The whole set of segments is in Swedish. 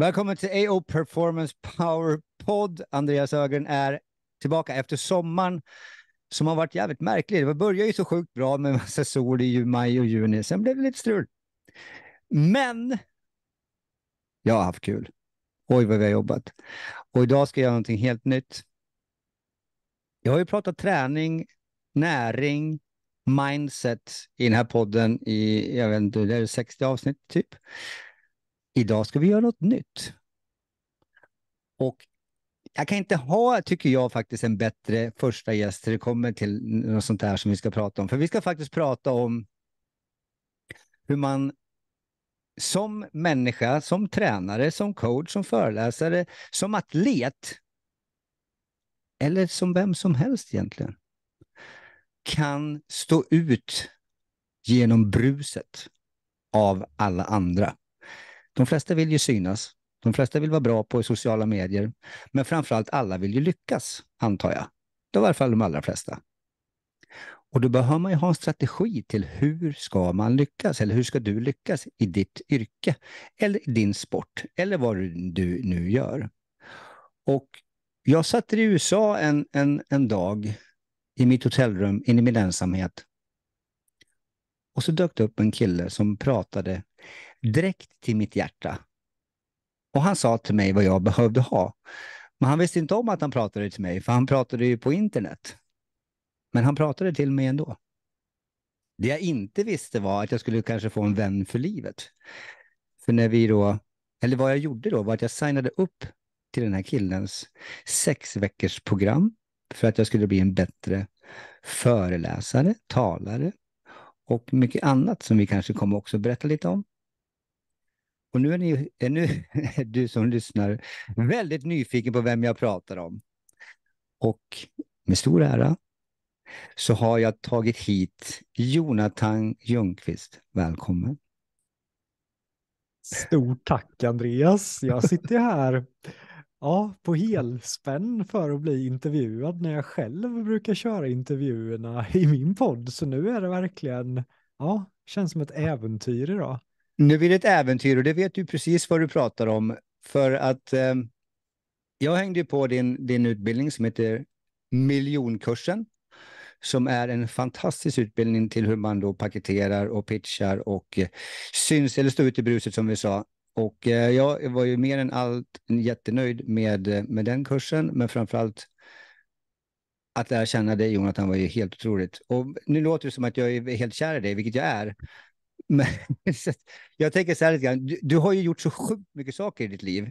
Välkommen till AO Performance Power Pod. Andreas Ögren är tillbaka efter sommaren som har varit jävligt märklig. Det började ju så sjukt bra med massa sol i maj och juni. Sen blev det lite strul. Men jag har haft kul. Oj, vad vi har jobbat. Och idag ska jag göra någonting helt nytt. Jag har ju pratat träning, näring, mindset i den här podden i, jag vet inte, det är 60 avsnitt typ idag ska vi göra något nytt. Och jag kan inte ha, tycker jag, faktiskt en bättre första gäst när det kommer till något sånt här som vi ska prata om. För vi ska faktiskt prata om hur man som människa, som tränare, som coach, som föreläsare, som atlet eller som vem som helst egentligen, kan stå ut genom bruset av alla andra. De flesta vill ju synas. De flesta vill vara bra på sociala medier. Men framförallt alla vill ju lyckas, antar jag. Det var i alla fall de allra flesta. Och då behöver man ju ha en strategi till hur ska man lyckas? Eller hur ska du lyckas i ditt yrke? Eller i din sport? Eller vad du nu gör. Och jag satt i USA en, en, en dag i mitt hotellrum, inne i min ensamhet. Och så dök det upp en kille som pratade direkt till mitt hjärta. Och han sa till mig vad jag behövde ha. Men han visste inte om att han pratade till mig, för han pratade ju på internet. Men han pratade till mig ändå. Det jag inte visste var att jag skulle kanske få en vän för livet. För när vi då, eller vad jag gjorde då var att jag signade upp till den här killens sex veckors program för att jag skulle bli en bättre föreläsare, talare och mycket annat som vi kanske kommer också berätta lite om. Och nu är, ni, är nu, du som lyssnar väldigt nyfiken på vem jag pratar om. Och med stor ära så har jag tagit hit Jonathan Ljungqvist. Välkommen. Stort tack Andreas. Jag sitter här ja, på helspänn för att bli intervjuad när jag själv brukar köra intervjuerna i min podd. Så nu är det verkligen, ja, känns som ett äventyr idag. Nu blir det ett äventyr och det vet du precis vad du pratar om. För att eh, jag hängde ju på din, din utbildning som heter Miljonkursen. Som är en fantastisk utbildning till hur man då paketerar och pitchar och eh, syns eller står ut i bruset som vi sa. Och eh, jag var ju mer än allt jättenöjd med, eh, med den kursen, men framförallt att lära känna dig Jonathan var ju helt otroligt. Och nu låter det som att jag är helt kär i dig, vilket jag är. Men, jag tänker så här lite grann, du, du, har ju gjort så sjukt mycket saker i ditt liv.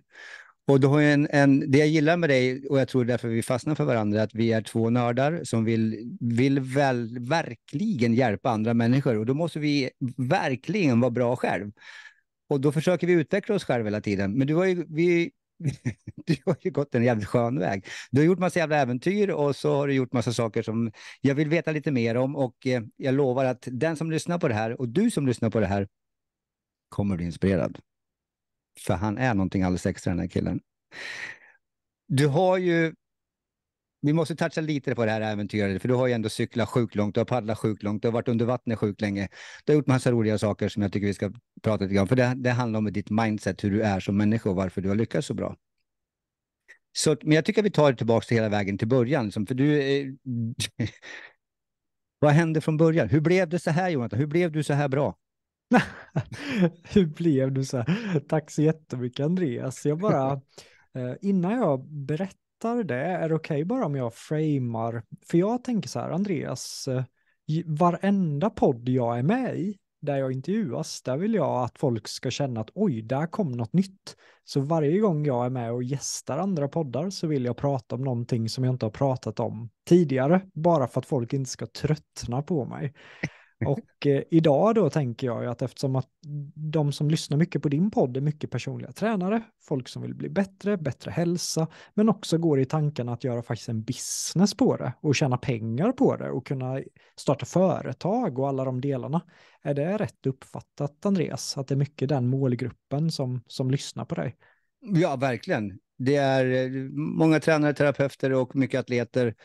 Och du har en, en, det jag gillar med dig, och jag tror därför vi fastnar för varandra, att vi är två nördar som vill, vill väl, verkligen hjälpa andra människor. Och då måste vi verkligen vara bra själv. Och då försöker vi utveckla oss själva hela tiden. Men du har ju, vi du har ju gått en jävligt skön väg. Du har gjort massa jävla äventyr och så har du gjort massa saker som jag vill veta lite mer om och eh, jag lovar att den som lyssnar på det här och du som lyssnar på det här kommer bli inspirerad. För han är någonting alldeles extra den här killen. Du har ju vi måste toucha lite på det här äventyret, för du har ju ändå cyklat sjukt långt, du har paddlat sjukt långt, du har varit under vattnet sjukt länge. Du har gjort massa roliga saker som jag tycker vi ska prata lite om, för det, det handlar om ditt mindset, hur du är som människa och varför du har lyckats så bra. Så, men jag tycker att vi tar det tillbaka till hela vägen till början, liksom, för du... Eh, vad hände från början? Hur blev det så här, Jonathan? Hur blev du så här bra? Hur blev du så här? Tack så jättemycket Andreas. Jag bara, eh, innan jag berättar berättar det, är det okej okay bara om jag framar? För jag tänker så här, Andreas, eh, varenda podd jag är med i, där jag intervjuas, där vill jag att folk ska känna att oj, där kom något nytt. Så varje gång jag är med och gästar andra poddar så vill jag prata om någonting som jag inte har pratat om tidigare, bara för att folk inte ska tröttna på mig. Och eh, idag då tänker jag ju att eftersom att de som lyssnar mycket på din podd är mycket personliga tränare, folk som vill bli bättre, bättre hälsa, men också går i tanken att göra faktiskt en business på det och tjäna pengar på det och kunna starta företag och alla de delarna. Är det rätt uppfattat, Andreas, att det är mycket den målgruppen som, som lyssnar på dig? Ja, verkligen. Det är eh, många tränare, terapeuter och mycket atleter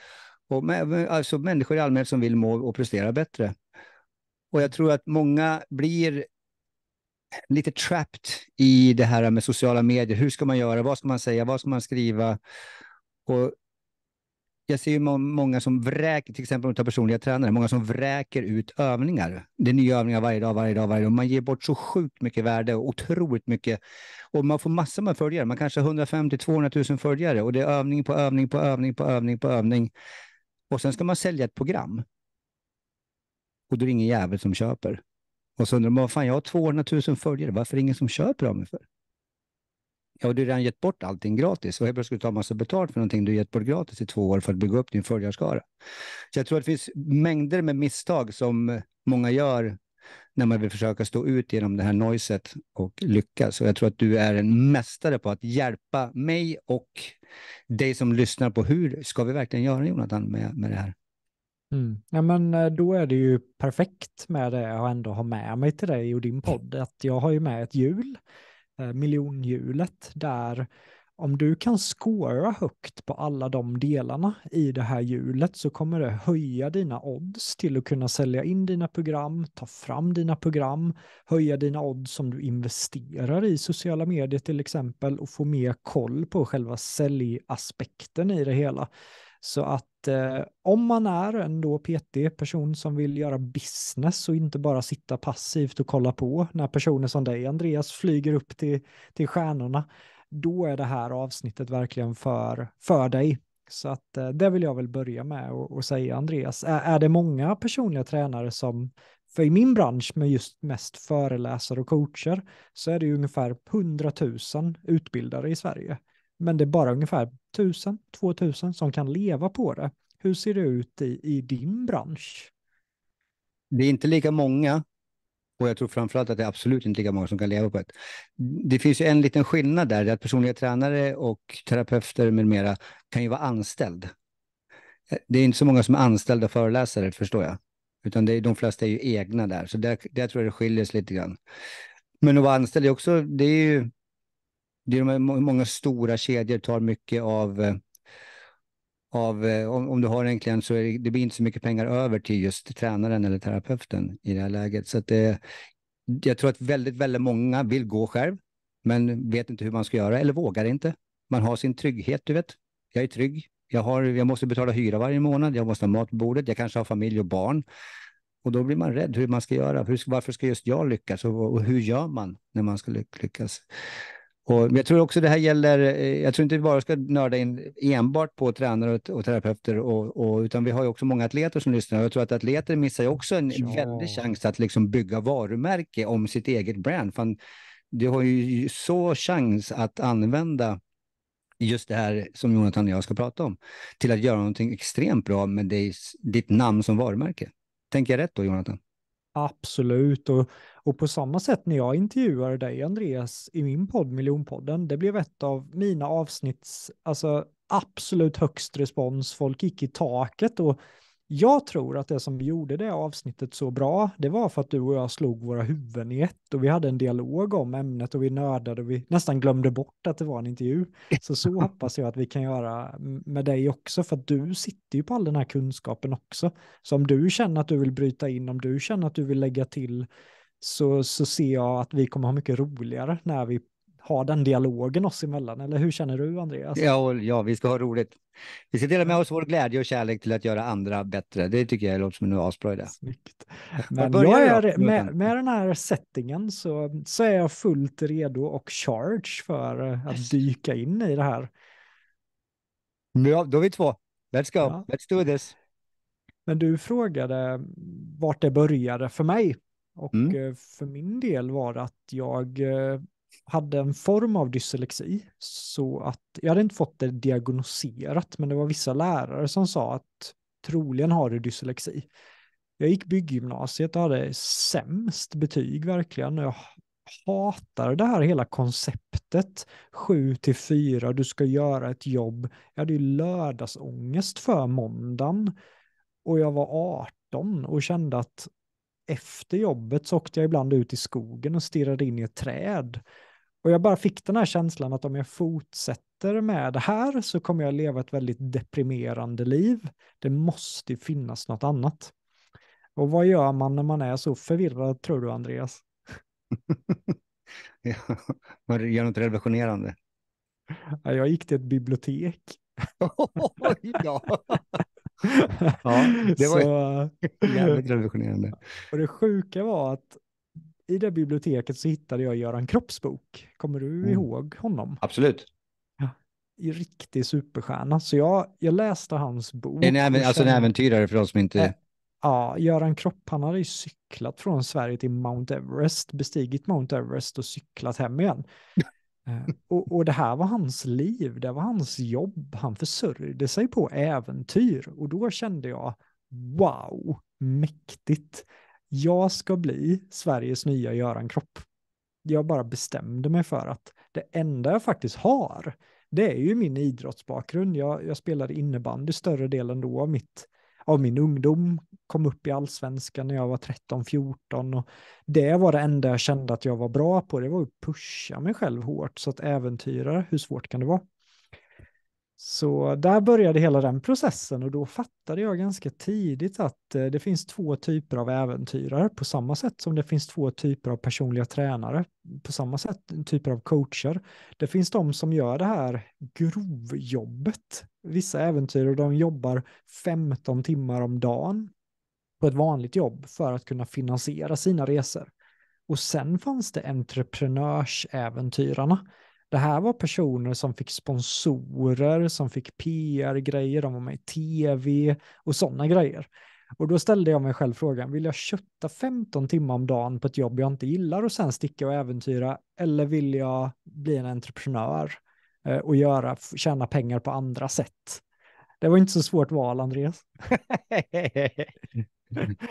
och alltså människor i allmänhet som vill må och prestera bättre. Och jag tror att många blir lite trapped i det här med sociala medier. Hur ska man göra? Vad ska man säga? Vad ska man skriva? Och jag ser ju många som vräker, till exempel om tar personliga tränare, många som vräker ut övningar. Det är nya övningar varje dag, varje dag, varje dag. Man ger bort så sjukt mycket värde och otroligt mycket. Och man får massor med följare. Man kanske har 150-200 000 följare och det är övning på övning på övning på övning på övning. Och sen ska man sälja ett program. Och då är det ingen jävel som köper. Och så undrar man, vad fan, jag har 200 000 följare, varför är det ingen som köper av mig för? Ja, och du har redan gett bort allting gratis och helt plötsligt tar man massa betalt för någonting du gett bort gratis i två år för att bygga upp din följarskara. Så jag tror att det finns mängder med misstag som många gör när man vill försöka stå ut genom det här noiset och lyckas. Och jag tror att du är en mästare på att hjälpa mig och dig som lyssnar på hur ska vi verkligen göra, Jonathan, med, med det här? Mm. Ja, men eh, då är det ju perfekt med det jag ändå har med mig till dig och din podd, att jag har ju med ett hjul, eh, miljonhjulet, där om du kan scora högt på alla de delarna i det här hjulet så kommer det höja dina odds till att kunna sälja in dina program, ta fram dina program, höja dina odds som du investerar i sociala medier till exempel och få mer koll på själva säljaspekten i det hela. Så att eh, om man är en då PT, person som vill göra business och inte bara sitta passivt och kolla på när personer som dig, Andreas, flyger upp till, till stjärnorna, då är det här avsnittet verkligen för, för dig. Så att eh, det vill jag väl börja med och, säga, Andreas. Är, är det många personliga tränare som för i min bransch med just mest föreläsare och coacher så är det ju ungefär 100 000 utbildare i Sverige men det är bara ungefär 1000, 2000 som kan leva på det. Hur ser det ut i, i din bransch? Det är inte lika många och jag tror framförallt att det är absolut inte lika många som kan leva på det. Det finns ju en liten skillnad där, det är att personliga tränare och terapeuter med mera kan ju vara anställd. Det är inte så många som är anställda föreläsare, förstår jag. Utan det är, de flesta är ju egna där, så där, där tror jag det skiljer sig lite grann. Men att vara anställd är också, det är ju, det är de många stora kedjor tar mycket av eh, av, eh, om, om, du har en klient så det, det, blir inte så mycket pengar över till just tränaren eller terapeuten i det här läget. Så det, eh, jag tror att väldigt, väldigt många vill gå själv, men vet inte hur man ska göra eller vågar inte. Man har sin trygghet, du vet. Jag är trygg. Jag, har, jag måste betala hyra varje månad. Jag måste ha mat på bordet. Jag kanske har familj och barn. Och då blir man rädd hur man ska göra. Hur, varför ska just jag lyckas och, och hur gör man när man ska lyckas? Och, jag tror också det här gäller, eh, jag tror inte vi bara ska nörda in enbart på tränare och, terapeuter, och, och, utan vi har ju också många atleter som lyssnar. jag tror att atleter missar ju också en ja. väldig chans att liksom bygga varumärke om sitt eget brand. Fan, du har ju så chans att använda just det här som Jonathan och jag ska prata om till att göra någonting extremt bra med ditt namn som varumärke. Tänker jag rätt då, Jonathan? Absolut, och, och på samma sätt när jag intervjuade dig Andreas i min podd Miljonpodden, det blev ett av mina avsnitts, alltså absolut högst respons, folk gick i taket och jag tror att det som vi gjorde det avsnittet så bra, det var för att du och jag slog våra huvuden i ett och vi hade en dialog om ämnet och vi nördade och vi nästan glömde bort att det var en intervju. Så så hoppas jag att vi kan göra med dig också, för att du sitter ju på all den här kunskapen också. Så om du känner att du vill bryta in, om du känner att du vill lägga till, så, så ser jag att vi kommer ha mycket roligare när vi ha den dialogen oss emellan, eller hur känner du Andreas? Ja, ja, vi ska ha roligt. Vi ska dela med oss vår glädje och kärlek till att göra andra bättre. Det tycker jag låter som en asbra idé. Men jag är, med, med den här settingen så, så är jag fullt redo och charge för eh, att dyka in i det här. Ja, då är vi två. Let's go, ja. let's do this. Men du frågade vart det började för mig. Och mm. Eh, för min del var det att jag eh, hade en form av dyslexi. Så att, jag hade inte fått det diagnoserat, men det var vissa lärare som sa att troligen har du dyslexi. Jag gick bygggymnasiet och hade sämst betyg verkligen. Jag hatar det här hela konceptet. 7 till 4, du ska göra ett jobb. Jag hade ju lördagsångest för måndagen och jag var 18 och kände att efter jobbet så åkte jag ibland ut i skogen och stirrade in i ett träd. Och jag bara fick den här känslan att om jag fortsätter med det här så kommer jag leva ett väldigt deprimerande liv. Det måste finnas något annat. Och vad gör man när man är så förvirrad, tror du Andreas? ja, man gör något revolutionerande. Jag gick till ett bibliotek. ja. ja, det var så... jävligt revolutionerande. Och det sjuka var att i det biblioteket så hittade jag Göran Kropps bok. Kommer du mm. ihåg honom? Absolut. Ja, I riktig superstjärna. Så jag, jag läste hans bok. En även, alltså en äventyrare för de som inte... Ja, Göran Kropp, han hade ju cyklat från Sverige till Mount Everest, bestigit Mount Everest och cyklat hem igen. Eh. Och, och det här var hans liv, det var hans jobb, han försörjde sig på äventyr. Och då kände jag, wow, mäktigt. Jag ska bli Sveriges nya Göran Kropp. Jag bara bestämde mig för att det enda jag faktiskt har, det är ju min idrottsbakgrund. Jag, jag spelade innebandy större delen då av mitt av min ungdom kom upp i allsvenskan när jag var 13-14 och det var det enda jag kände att jag var bra på, det var att pusha mig själv hårt. Så att äventyra, hur svårt kan det vara? Så där började hela den processen och då fattade jag ganska tidigt att eh, det finns två typer av äventyrare på samma sätt som det finns två typer av personliga tränare på samma sätt, typer av coacher. Det finns de som gör det här grovjobbet vissa äventyr och de jobbar 15 timmar om dagen på ett vanligt jobb för att kunna finansiera sina resor. Och sen fanns det entreprenörsäventyrarna. Det här var personer som fick sponsorer, som fick PR-grejer, de var med i tv och sådana grejer. Och då ställde jag mig själv frågan, vill jag kötta 15 timmar om dagen på ett jobb jag inte gillar och sen sticka och äventyra, eller vill jag bli en entreprenör? Eh, och göra, tjäna pengar på andra sätt. Det var inte så svårt val, Andreas.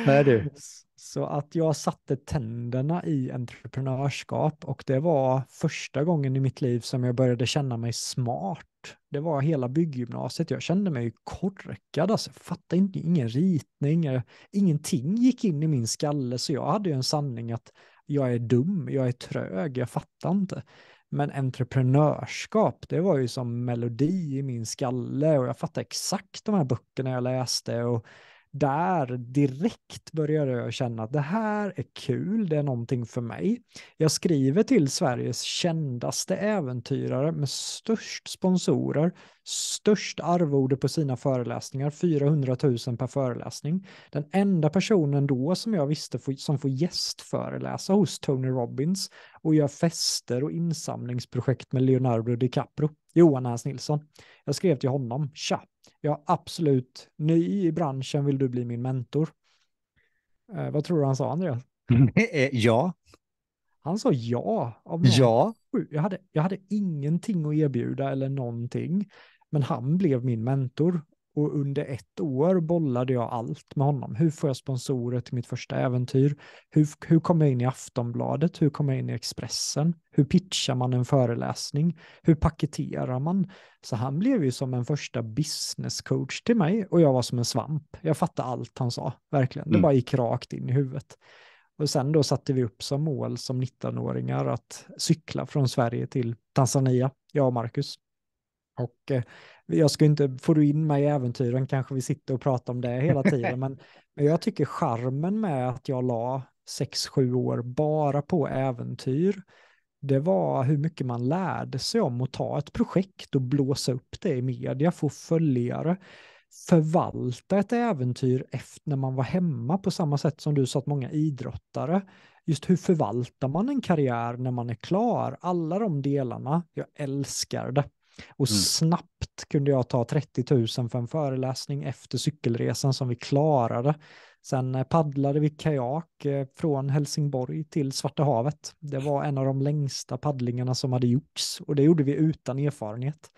Nej, du. Så att jag satte tänderna i entreprenörskap och det var första gången i mitt liv som jag började känna mig smart. Det var hela bygggymnasiet. Jag kände mig korkad, alltså fattade inte, ingen ritning, ingenting gick in i min skalle, så jag hade ju en sanning att jag är dum, jag är trög, jag fattar inte. Men entreprenörskap, det var ju som melodi i min skalle och jag fattade exakt de här böckerna jag läste och där direkt började jag känna att det här är kul, det är någonting för mig. Jag skriver till Sveriges kändaste äventyrare med störst sponsorer, störst arvode på sina föreläsningar, 400 000 per föreläsning. Den enda personen då som jag visste som får gästföreläsa hos Tony Robbins och gör fester och insamlingsprojekt med Leonardo DiCaprio, Johan Hans Nilsson. Jag skrev till honom, tja, jag är absolut ny i branschen, vill du bli min mentor? Eh, vad tror du han sa, Andreas? Eh, ja. Han sa ja. Av ja. Jag hade, jag hade ingenting att erbjuda eller någonting, men han blev min mentor och under ett år bollade jag allt med honom. Hur får jag sponsorer till mitt första äventyr? Hur, hur kommer jag in i Aftonbladet? Hur kommer jag in i Expressen? Hur pitchar man en föreläsning? Hur paketerar man? Så han blev ju som en första business coach till mig och jag var som en svamp. Jag fattade allt han sa, verkligen. Det mm. bara gick rakt in i huvudet. Och sen då satte vi upp som mål som 19-åringar att cykla från Sverige till Tanzania, jag och Marcus. Och eh, jag ska inte, får du in mig i äventyren kanske vi sitter och pratar om det hela tiden, men, men jag tycker charmen med att jag la 6-7 år bara på äventyr, det var hur mycket man lärde sig om att ta ett projekt och blåsa upp det i media, få följare, förvalta ett äventyr efter när man var hemma på samma sätt som du sa att många idrottare just hur förvaltar man en karriär när man är klar? Alla de delarna, jag älskar det. Och mm. snabbt kunde jag ta 30 000 för en föreläsning efter cykelresan som vi klarade. Sen eh, paddlade vi kajak eh, från Helsingborg till Svarta havet. Det var en av de längsta paddlingarna som hade gjorts och det gjorde vi utan erfarenhet.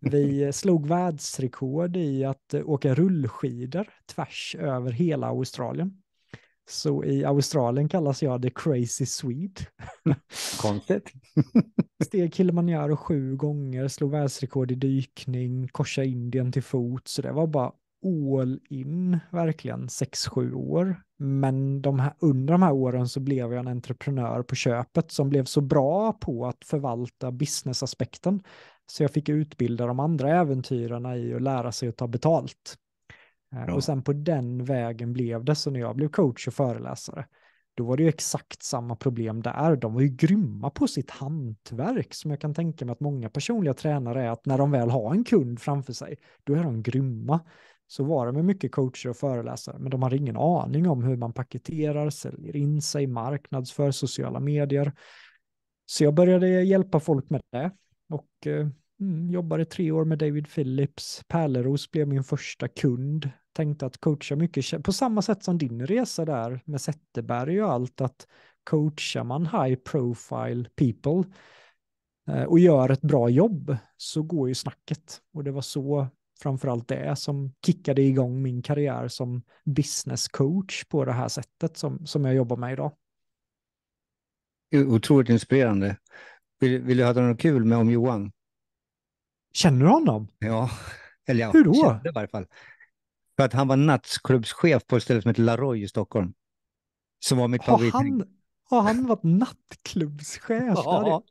Vi eh, slog världsrekord i att åka rullskidor tvärs över hela Australien. Så i Australien kallas jag The Crazy Swede. Konstigt. Steg Kilimanjaro sju gånger, slog världsrekord i dykning, korsade Indien till fot, så det var bara all in, verkligen, sex sju år. Men de här, under de här åren så blev jag en entreprenör på köpet som blev så bra på att förvalta businessaspekten. Så jag fick utbilda de andra äventyrarna i att lära sig att ta betalt. Bra. Eh, och sen på den vägen blev det, så när jag blev coach och föreläsare, då var det ju exakt samma problem där. De var ju grymma på sitt hantverk som jag kan tänka mig att många personliga tränare är att när de väl har en kund framför sig, då är de grymma. Så var det med mycket coacher och föreläsare, men de hade ingen aning om hur man paketerar, säljer in sig, marknadsför sociala medier. Så jag började hjälpa folk med det och eh, mm, jobbade tre år med David Phillips. Pärleros blev min första kund tänkte att coacha mycket, på samma sätt som din resa där med Zetterberg och allt, att coachar man high profile people eh, och gör ett bra jobb så går ju snacket. Och det var så framförallt det som kickade igång min karriär som business coach på det här sättet som, som jag jobbar med idag. Otroligt inspirerande. Vill, vill du ha något kul med om Johan? Känner du honom? Ja, eller ja, Hur då? kände i varje fall. För att han var nattklubbschef på ett ställe som heter Laroy i Stockholm. Som var mitt favoriting. Har han varit nattklubbschef? Ja,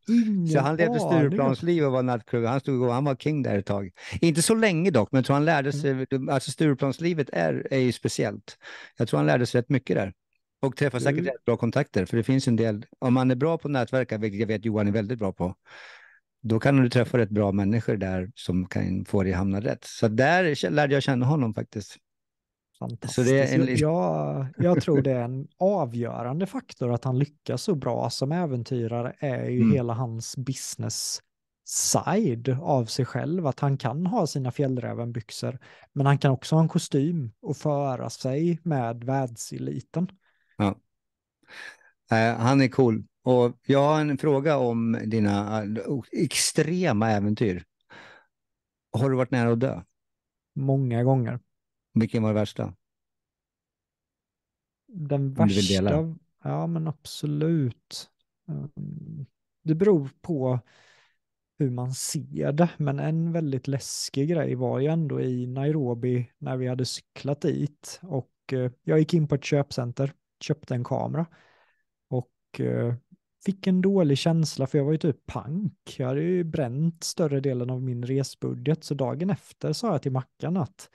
så han levde Stureplansliv och var nattklubb. Han, stod han var king där ett tag. Inte så länge dock, men jag tror han lärde sig. Mm. Alltså Stureplanslivet är, är ju speciellt. Jag tror han lärde sig rätt mycket där. Och träffar säkert mm. rätt bra kontakter, för det finns en del. Om man är bra på att nätverka, vilket jag vet Johan är väldigt bra på, då kan du träffa rätt bra människor där som kan få dig att hamna rätt. Så där lärde jag känna honom faktiskt. Fantastiskt. Så det är en... jag, jag tror det är en avgörande faktor att han lyckas så bra som äventyrare är ju mm. hela hans business side av sig själv, att han kan ha sina fjällrävenbyxor, men han kan också ha en kostym och föra sig med världseliten. Ja han är cool. Och jag har en fråga om dina eh, extrema äventyr. Har du varit nära att dö? Många gånger. Vilken var det värsta? Den värsta? Ja, men absolut. Ehm, det beror på hur man ser det, men en väldigt läskig grej var ju ändå i Nairobi när vi hade cyklat dit och eh, jag gick in på ett köpcenter, köpte en kamera och eh, fick en dålig känsla för jag var ju typ pank. Jag hade ju bränt större delen av min resbudget så dagen efter sa jag till Mackan att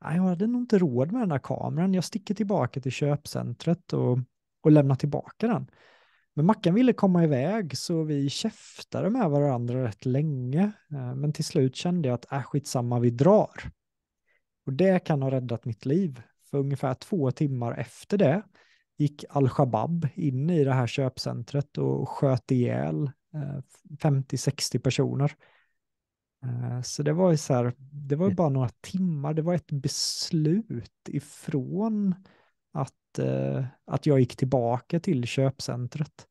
jag hade nog inte råd med den här kameran. Jag sticker tillbaka till köpcentret och, och lämnar tillbaka den. Men Mackan ville komma iväg så vi käftade med varandra rätt länge. Eh, men till slut kände jag att äh, skitsamma, vi drar. Och det kan ha räddat mitt liv. För ungefär två timmar efter det gick al-Shabab in i det här köpcentret och sköt ihjäl 50-60 eh, personer. Eh, så det var ju så här, det var ju mm. bara några timmar, det var ett beslut ifrån att, eh, att jag gick tillbaka till köpcentret.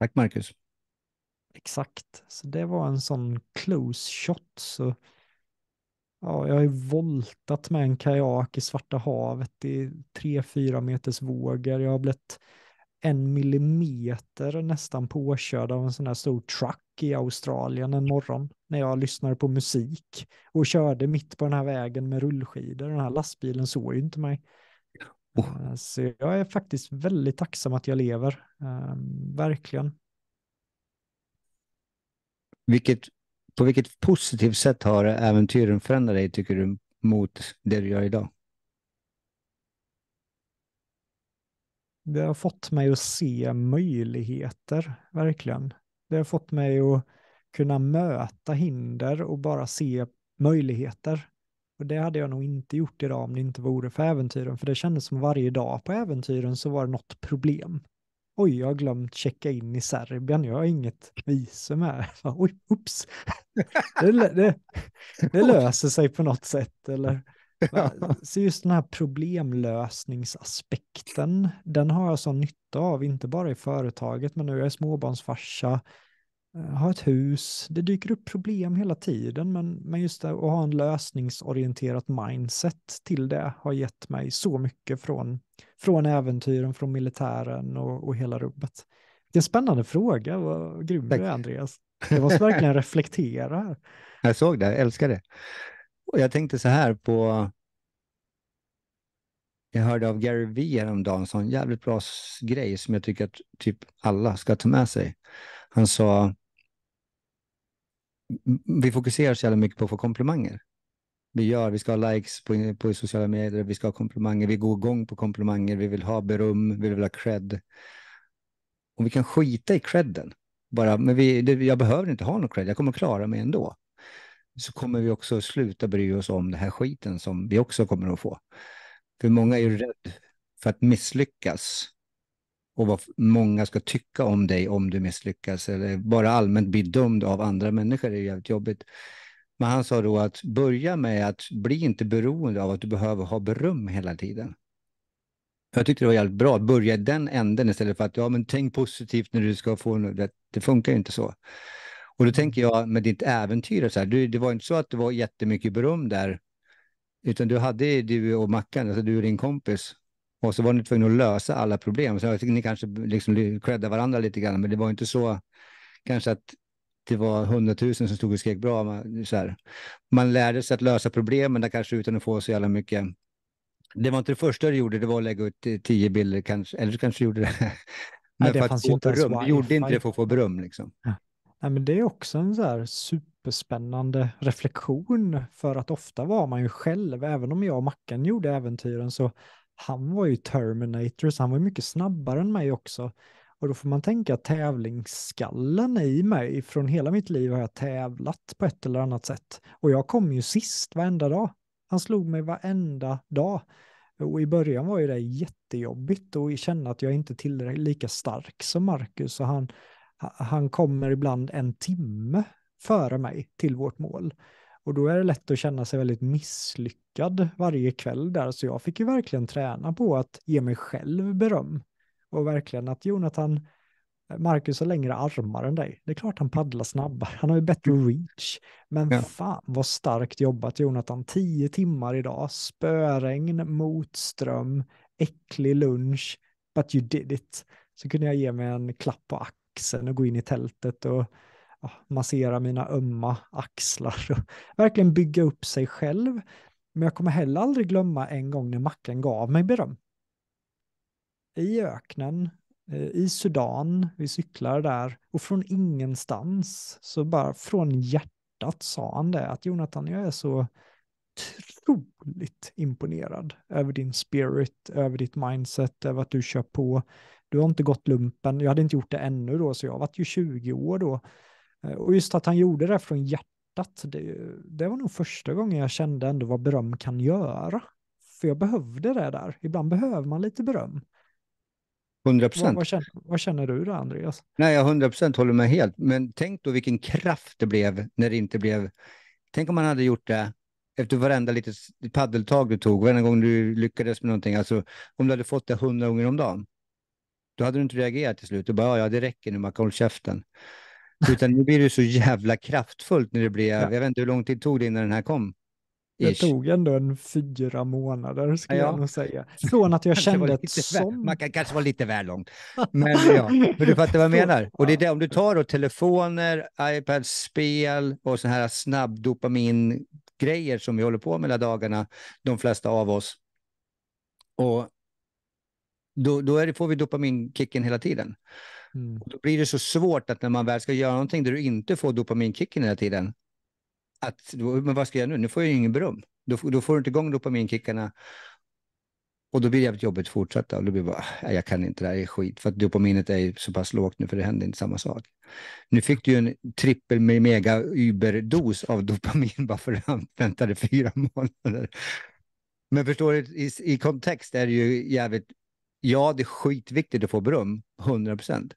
Tack Marcus. Exakt, så det var en sån close shot. Så Ja, jag har ju voltat med en kajak i Svarta havet i tre fyra meters vågor. Jag har blivit en millimeter nästan påkörd av en sån här stor truck i Australien en morgon när jag lyssnade på musik och körde mitt på den här vägen med rullskidor. Den här lastbilen såg ju inte mig. Oh. Eh, så jag är faktiskt väldigt tacksam att jag lever. Ehm, verkligen. Vilket på vilket positivt sätt har äventyren förändrat dig, tycker du, mot det du gör idag? Det har fått mig att se möjligheter, verkligen. Det har fått mig att kunna möta hinder och bara se möjligheter. Och det hade jag nog inte gjort idag om det inte vore för äventyren, för det kändes som varje dag på äventyren så var det något problem oj, jag har glömt checka in i Serbien, jag har inget visum här. Oj, ups, det, det, det löser sig på något sätt. Eller, Så just den här problemlösningsaspekten, den har jag sån nytta av, inte bara i företaget, men nu är jag småbarnsfarsa, Eh, ha ett hus. Det dyker upp problem hela tiden, men, men just det, att ha en lösningsorienterat mindset till det har gett mig så mycket från, från äventyren, från militären och, och hela rubbet. Det är en spännande fråga, vad grym du är Andreas. Jag måste verkligen reflektera. Jag såg det, jag älskar det. Och jag tänkte så här på... Jag hörde av Gary V häromdagen, en jävligt bra grej som jag tycker att typ alla ska ta med sig. Han sa vi fokuserar så jävla mycket på att få komplimanger. Vi gör, vi ska ha likes på, på sociala medier, vi ska ha komplimanger, vi går igång på komplimanger, vi vill ha beröm, vi vill ha cred. Och vi kan skita i credden. Bara, men vi, det, jag behöver inte ha någon cred, jag kommer klara mig ändå. Så kommer vi också sluta bry oss om den här skiten som vi också kommer att få. För många är ju rädda för att misslyckas och vad många ska tycka om dig om du misslyckas eller bara allmänt bli dömd av andra människor är jävligt jobbigt. Men han sa då att börja med att bli inte beroende av att du behöver ha beröm hela tiden. Jag tyckte det var jävligt bra att börja i den änden istället för att ja, men tänk positivt när du ska få något. Det funkar ju inte så. Och då mm. tänker jag med ditt äventyr, så här, du, det var inte så att det var jättemycket beröm där, utan du hade du och Mackan, alltså du och din kompis, och så var ni tvungna att lösa alla problem. Så jag tycker ni kanske liksom creddade varandra lite grann, men det var inte så kanske att det var hundratusen som stod och skrek bra. Man, så här. man lärde sig att lösa problemen där kanske utan att få så jävla mycket. Det var inte det första du gjorde, det var att lägga ut eh, tio bilder kanske, eller du kanske gjorde det. men Nej, det för fanns att få inte beröm. Du gjorde inte det för att få beröm liksom. Ja. Nej, men det är också en så här superspännande reflektion för att ofta var man ju själv, även om jag och Mackan gjorde äventyren så han var ju Terminator, så han var mycket snabbare än mig också. Och då får man tänka att tävlingsskallen i mig, från hela mitt liv har jag tävlat på ett eller annat sätt. Och jag kom ju sist varenda dag. Han slog mig varenda dag. Och i början var ju det jättejobbigt och känna att jag inte är tillräckligt lika stark som Marcus. Och han, han kommer ibland en timme före mig till vårt mål. Och då är det lätt att känna sig väldigt misslyckad varje kväll där, så jag fick ju verkligen träna på att ge mig själv beröm. Och verkligen att Jonathan, eh, Marcus har längre armar än dig. Det är klart han paddlar snabbare, han har ju bättre mm. reach. Men ja. fan vad starkt jobbat Jonathan, tio timmar idag, spöregn, motström, äcklig lunch, but you did it. Så kunde jag ge mig en klapp på axeln och gå in i tältet och Ah, massera mina ömma axlar och verkligen bygga upp sig själv. Men jag kommer heller aldrig glömma en gång när Mackan gav mig beröm. I öknen, eh, i Sudan, vi cyklar där och från ingenstans, så bara från hjärtat sa han det, att Jonathan, jag är så otroligt imponerad över din spirit, över ditt mindset, över att du kör på. Du har inte gått lumpen, jag hade inte gjort det ännu då, så jag var ju 20 år då. Eh, och just att han gjorde det från hjärtat, det, det var nog första gången jag kände ändå vad beröm kan göra. För jag behövde det där. Ibland behöver man lite beröm. 100 procent. Vad, vad, vad, känner du då, Andreas? Nej, jag 100 procent håller med helt. Men tänk då vilken kraft det blev när det inte blev... Tänk om man hade gjort det efter varenda litet paddeltag du tog, varenda gång du lyckades med någonting. Alltså, om du hade fått det hundra gånger om dagen, då hade du inte reagerat till slut. Du bara, ja, det räcker nu, man kan hålla käften. Utan nu blir det så jävla kraftfullt när det blir... ja. jag vet inte hur lång tid tog det innan den här kom? Ish. Det tog ändå en fyra månader skulle ja, jag nog säga. Från att jag kände ett som... Man kan kanske vara lite väl långt. Men ja, men du fattar vad jag menar. Och det är det, om du tar då telefoner, iPads, spel och sådana här snabb grejer som vi håller på med hela dagarna, de flesta av oss. Och då, då det, får vi dopaminkicken hela tiden. Mm. Och då blir det så svårt att när man väl ska göra någonting där du inte får dopaminkicken hela tiden. Att, men vad ska jag göra nu? Nu får jag ju ingen brum. Då, då får du inte igång dopaminkickarna. Och då blir det jävligt jobbigt att fortsätta. Och då blir det bara, jag kan inte, det här är skit. För att dopaminet är ju så pass lågt nu, för det händer inte samma sak. Nu fick du ju en trippel mega überdos av dopamin bara för att du väntade fyra månader. Men förstår du, i, i kontext är det ju jävligt ja, det är skitviktigt att få beröm, 100 procent.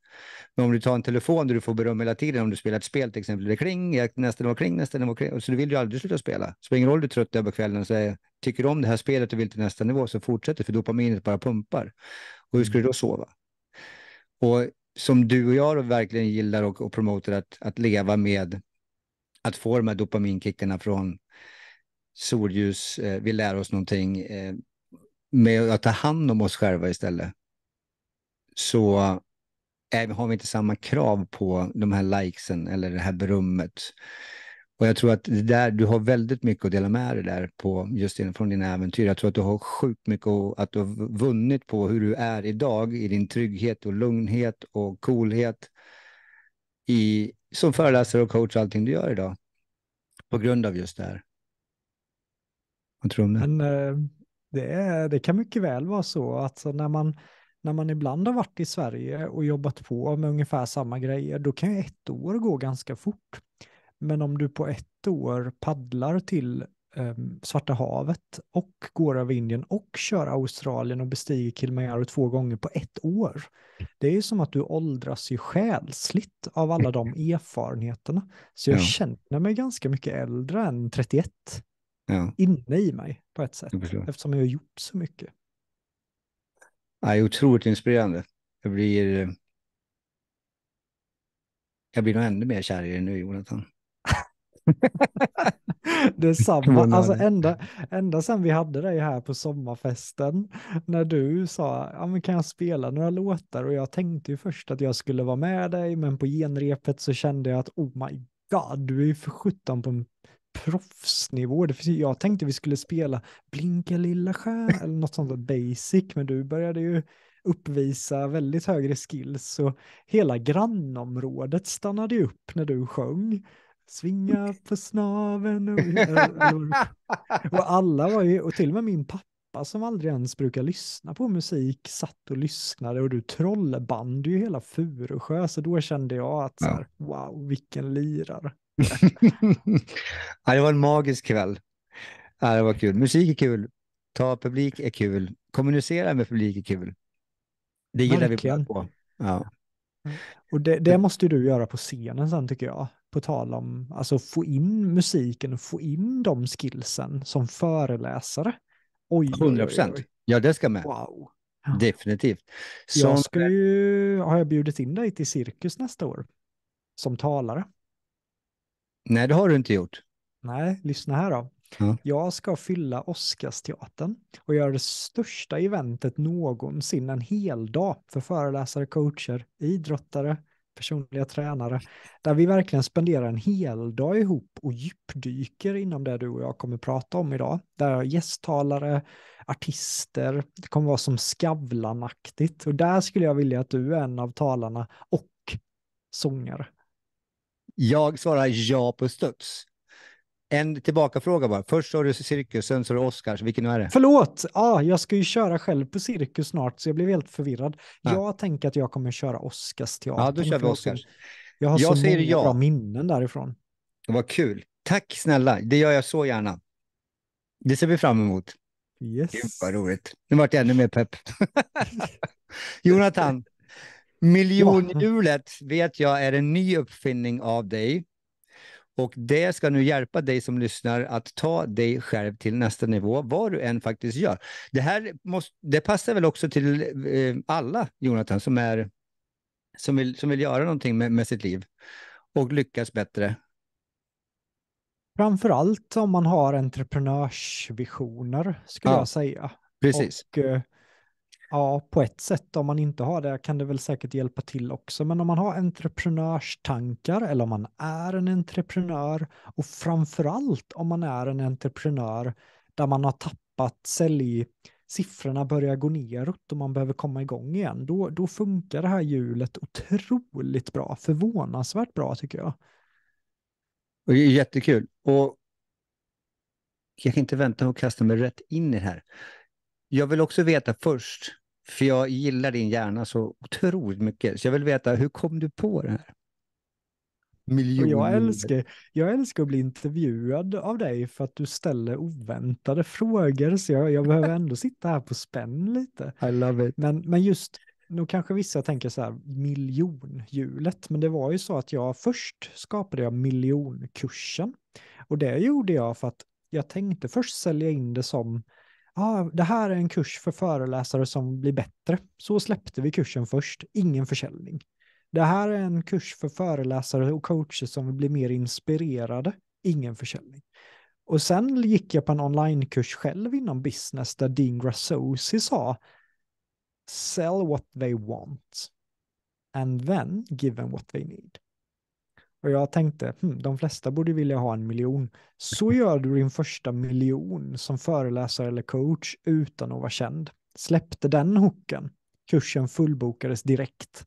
Men om du tar en telefon där du får beröm hela tiden, om du spelar ett spel till exempel, det kring, nästa var kring, nästa var kring, så du vill ju aldrig sluta spela. Det spelar ingen roll du är trött över kvällen och säger, tycker du om det här spelet och vill till nästa nivå, så fortsätter för dopaminet bara pumpar. Och hur ska du då mm. sova? Och som du och jag verkligen gillar och, och promotar att, att leva med, att få de här dopaminkickarna från solljus, eh, vi lär oss någonting, eh, med att ta hand om oss själva istället, så är, eh, har vi inte samma krav på de här likesen eller det här berömmet. Och jag tror att där, du har väldigt mycket att dela med dig där på, just från dina äventyr. Jag tror att du har sjukt mycket att du har vunnit på hur du är idag i din trygghet och lugnhet och coolhet i, som föreläsare och coach allting du gör idag. På grund av just det här. Vad tror du om det? Men, eh, det, det kan mycket väl vara så att så när man när man ibland har varit i Sverige och jobbat på med ungefär samma grejer, då kan ju ett år gå ganska fort. Men om du på ett år paddlar till eh, Svarta havet och går över Indien och kör Australien och bestiger Kilimanjaro två gånger på ett år. Det är ju som att du åldras ju själsligt av alla de erfarenheterna. Så jag ja. känner mig ganska mycket äldre än 31 ja. inne i mig på ett sätt. Jag eftersom jag har gjort så mycket. det är otroligt inspirerande. Jag blir... Eh, jag blir nog ännu mer kär i dig nu, Jonathan. Detsamma. Alltså ända, ända sedan vi hade dig här på sommarfesten, när du sa, ja men kan jag spela några låtar? Och jag tänkte ju först att jag skulle vara med dig, men på genrepet så kände jag att oh my god, du är ju för sjutton på proffsnivå. Jag tänkte vi skulle spela Blinka lilla stjärna eller något sånt basic, men du började ju uppvisa väldigt högre skills så hela grannområdet stannade ju upp när du sjöng. Svinga på snaven och, och alla var ju, och till och med min pappa som aldrig ens brukar lyssna på musik satt och lyssnade och du trollband ju hela Furusjö så då kände jag att så här, wow vilken lirare. ja, det var en magisk kväll. Ja, det var kul. Musik är kul. Ta publik är kul. Kommunicera med publik är kul. Det gillar Verkligen. vi på. Ja. Mm. Och det, det måste du göra på scenen sen tycker jag på tal om, alltså få in musiken och få in de skillsen som föreläsare. Oj, 100 procent. Ja, det ska med. Wow. Definitivt. Som... Jag ska ju, har jag bjudit in dig till Cirkus nästa år som talare. Nej, det har du inte gjort. Nej, lyssna här då. Mm. Jag ska fylla Oscarsteatern och göra det största eventet någonsin, en hel dag för föreläsare, coacher, idrottare, personliga tränare, där vi verkligen spenderar en hel dag ihop och djupdyker inom det du och jag kommer prata om idag. Där jag gästtalare, artister, det kommer vara som Skavlanaktigt och där skulle jag vilja att du är en av talarna och sångare. Jag svarar ja på studs. En tillbakafråga bara. Först sa du cirkus, sen sa du Oscars. Vilken nu är det? Förlåt! Ah, jag ska ju köra själv på cirkus snart, så jag blev helt förvirrad. Ja. Jag tänker att jag kommer köra Oscars teater. Ja, då kör vi Oscars. Jag har jag så många ja. bra minnen därifrån. Vad kul. Tack snälla. Det gör jag så gärna. Det ser vi fram emot. Yes. Gud vad roligt. Nu vart jag ännu mer pepp. Jonathan, Miljonhjulet vet jag är en ny uppfinning av dig. Och det ska nu hjälpa dig som lyssnar att ta dig själv till nästa nivå, vad du än faktiskt gör. Det här måste, det passar väl också till eh, alla, Jonathan, som, är, som, vill, som vill göra någonting med, med sitt liv och lyckas bättre. framför allt om man har entreprenörsvisioner, skulle ja, jag säga. Precis. Och, eh, Ja, på ett sätt om man inte har det kan det väl säkert hjälpa till också, men om man har entreprenörstankar eller om man är en entreprenör och framförallt om man är en entreprenör där man har tappat sälj, siffrorna börjar gå neråt och man behöver komma igång igen, då, då funkar det här hjulet otroligt bra, förvånansvärt bra tycker jag. Och det är jättekul. Och jag kan inte vänta och kasta mig rätt in i det här. Jag vill också veta först, för jag gillar din hjärna så otroligt mycket. Så jag vill veta, hur kom du på det här? Miljoner. Jag älskar, jag älskar att bli intervjuad av dig för att du ställer oväntade frågor. Så jag, jag behöver ändå sitta här på spänn lite. I love it. Men, men just, nu kanske vissa tänker så här, miljonhjulet. Men det var ju så att jag först skapade jag miljonkursen. Och det gjorde jag för att jag tänkte först sälja in det som ah, det här är en kurs för föreläsare som blir bättre. Så släppte vi kursen först, ingen försäljning. Det här är en kurs för föreläsare och coacher som vill bli mer inspirerade, ingen försäljning. Och sen gick jag på en onlinekurs själv inom business där Dean Grassosi sa Sell what they want and then give them what they need. Och jag tänkte, hm, de flesta borde vilja ha en miljon. Så gör du din första miljon som föreläsare eller coach utan att vara känd. Släppte den hooken. Kursen fullbokades direkt.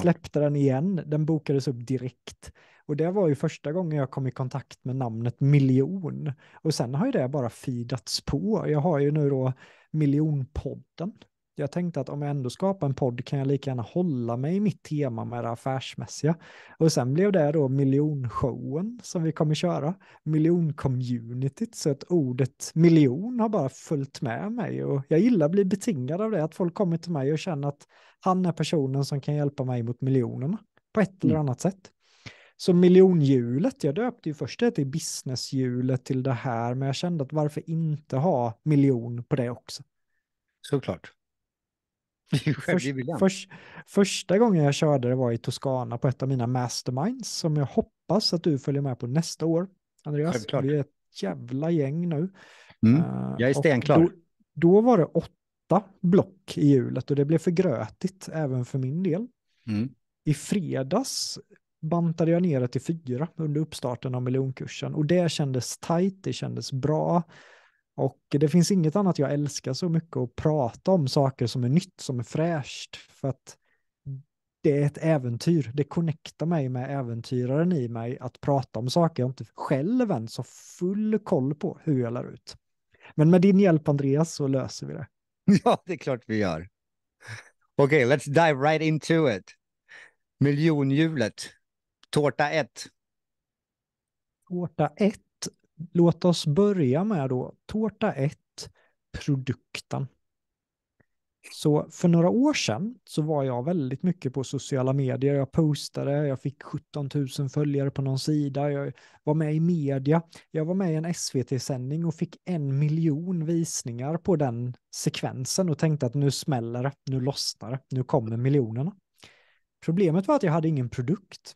Släppte den igen, den bokades upp direkt. Och det var ju första gången jag kom i kontakt med namnet miljon. Och sen har ju det bara feedats på. Jag har ju nu då miljonpodden jag tänkte att om jag ändå skapar en podd kan jag lika gärna hålla mig i mitt tema med det affärsmässiga. Och sen blev det då miljonshowen som vi kommer köra, miljoncommunityt, så att ordet miljon har bara följt med mig och jag gillar att bli betingad av det, att folk kommer till mig och känner att han är personen som kan hjälpa mig mot miljonerna på ett eller mm. annat sätt. Så miljonhjulet, jag döpte ju först det till businesshjulet till det här, men jag kände att varför inte ha miljon på det också? Såklart. För, först, första gången jag körde det var i Toscana på ett av mina masterminds som jag hoppas att du följer med på nästa år. Andreas, Självklart. vi är ett jävla gäng nu. Mm, eh, jag är stenklar. Då, då, var det åtta block i hjulet och det blev för grötigt även för min del. Mm. I fredags bantade jag ner det till fyra under uppstarten av miljonkursen och det kändes tajt, det kändes bra. Och det finns inget annat jag älskar så mycket att prata om saker som är nytt, som är fräscht, för att det är ett äventyr. Det connectar mig med äventyraren i mig att prata om saker jag inte själv ens har full koll på hur jag lär ut. Men med din hjälp, Andreas, så löser vi det. Ja, det är klart vi gör. Okej, okay, let's dive right into it. Miljonhjulet, tårta 1. Tårta 1. Låt oss börja med då tårta 1, produkten. Så för några år sedan så var jag väldigt mycket på sociala medier. Jag postade, jag fick 17 000 följare på någon sida, jag var med i media. Jag var med i en SVT-sändning och fick en miljon visningar på den sekvensen och tänkte att nu smäller det, nu lossnar det, nu kommer miljonerna. Problemet var att jag hade ingen produkt.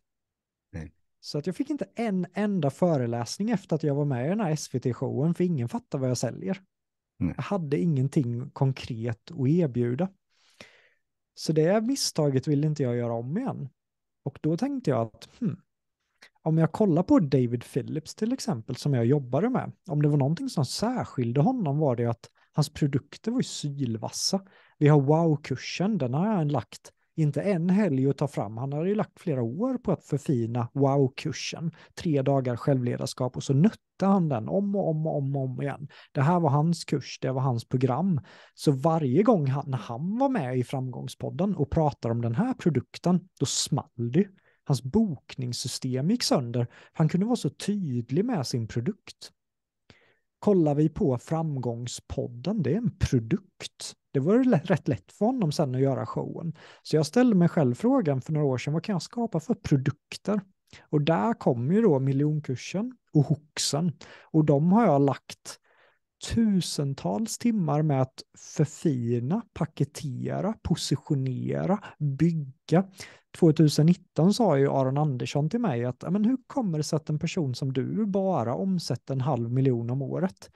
Så att jag fick inte en enda föreläsning efter att jag var med i den här SVT-showen, för ingen fattar vad jag säljer. Mm. Jag hade ingenting konkret att erbjuda. Så det misstaget ville inte jag göra om igen. Och då tänkte jag att hmm, om jag kollar på David Phillips till exempel, som jag jobbade med, om det var någonting som särskilde honom var det att hans produkter var ju sylvassa. Vi har wow-kursen, den har jag lagt inte en helg att ta fram. Han hade ju lagt flera år på att förfina wow-kursen. Tre dagar självledarskap och så nötte han den om och om och om, och om igen. Det här var hans kurs, det var hans program. Så varje gång han, när han var med i Framgångspodden och pratade om den här produkten, då small det. Hans bokningssystem gick sönder. Han kunde vara så tydlig med sin produkt kollar vi på Framgångspodden, det är en produkt. Det var rätt lätt för honom sen att göra showen. Så jag ställde mig själv frågan för några år sedan, vad kan jag skapa för produkter? Och där kom ju då miljonkursen och hoxen. Och de har jag lagt tusentals timmar med att förfina, paketera, positionera, bygga. 2019 sa ju Aron Andersson till mig att men hur kommer det sig att en person som du bara omsätter en halv miljon om året?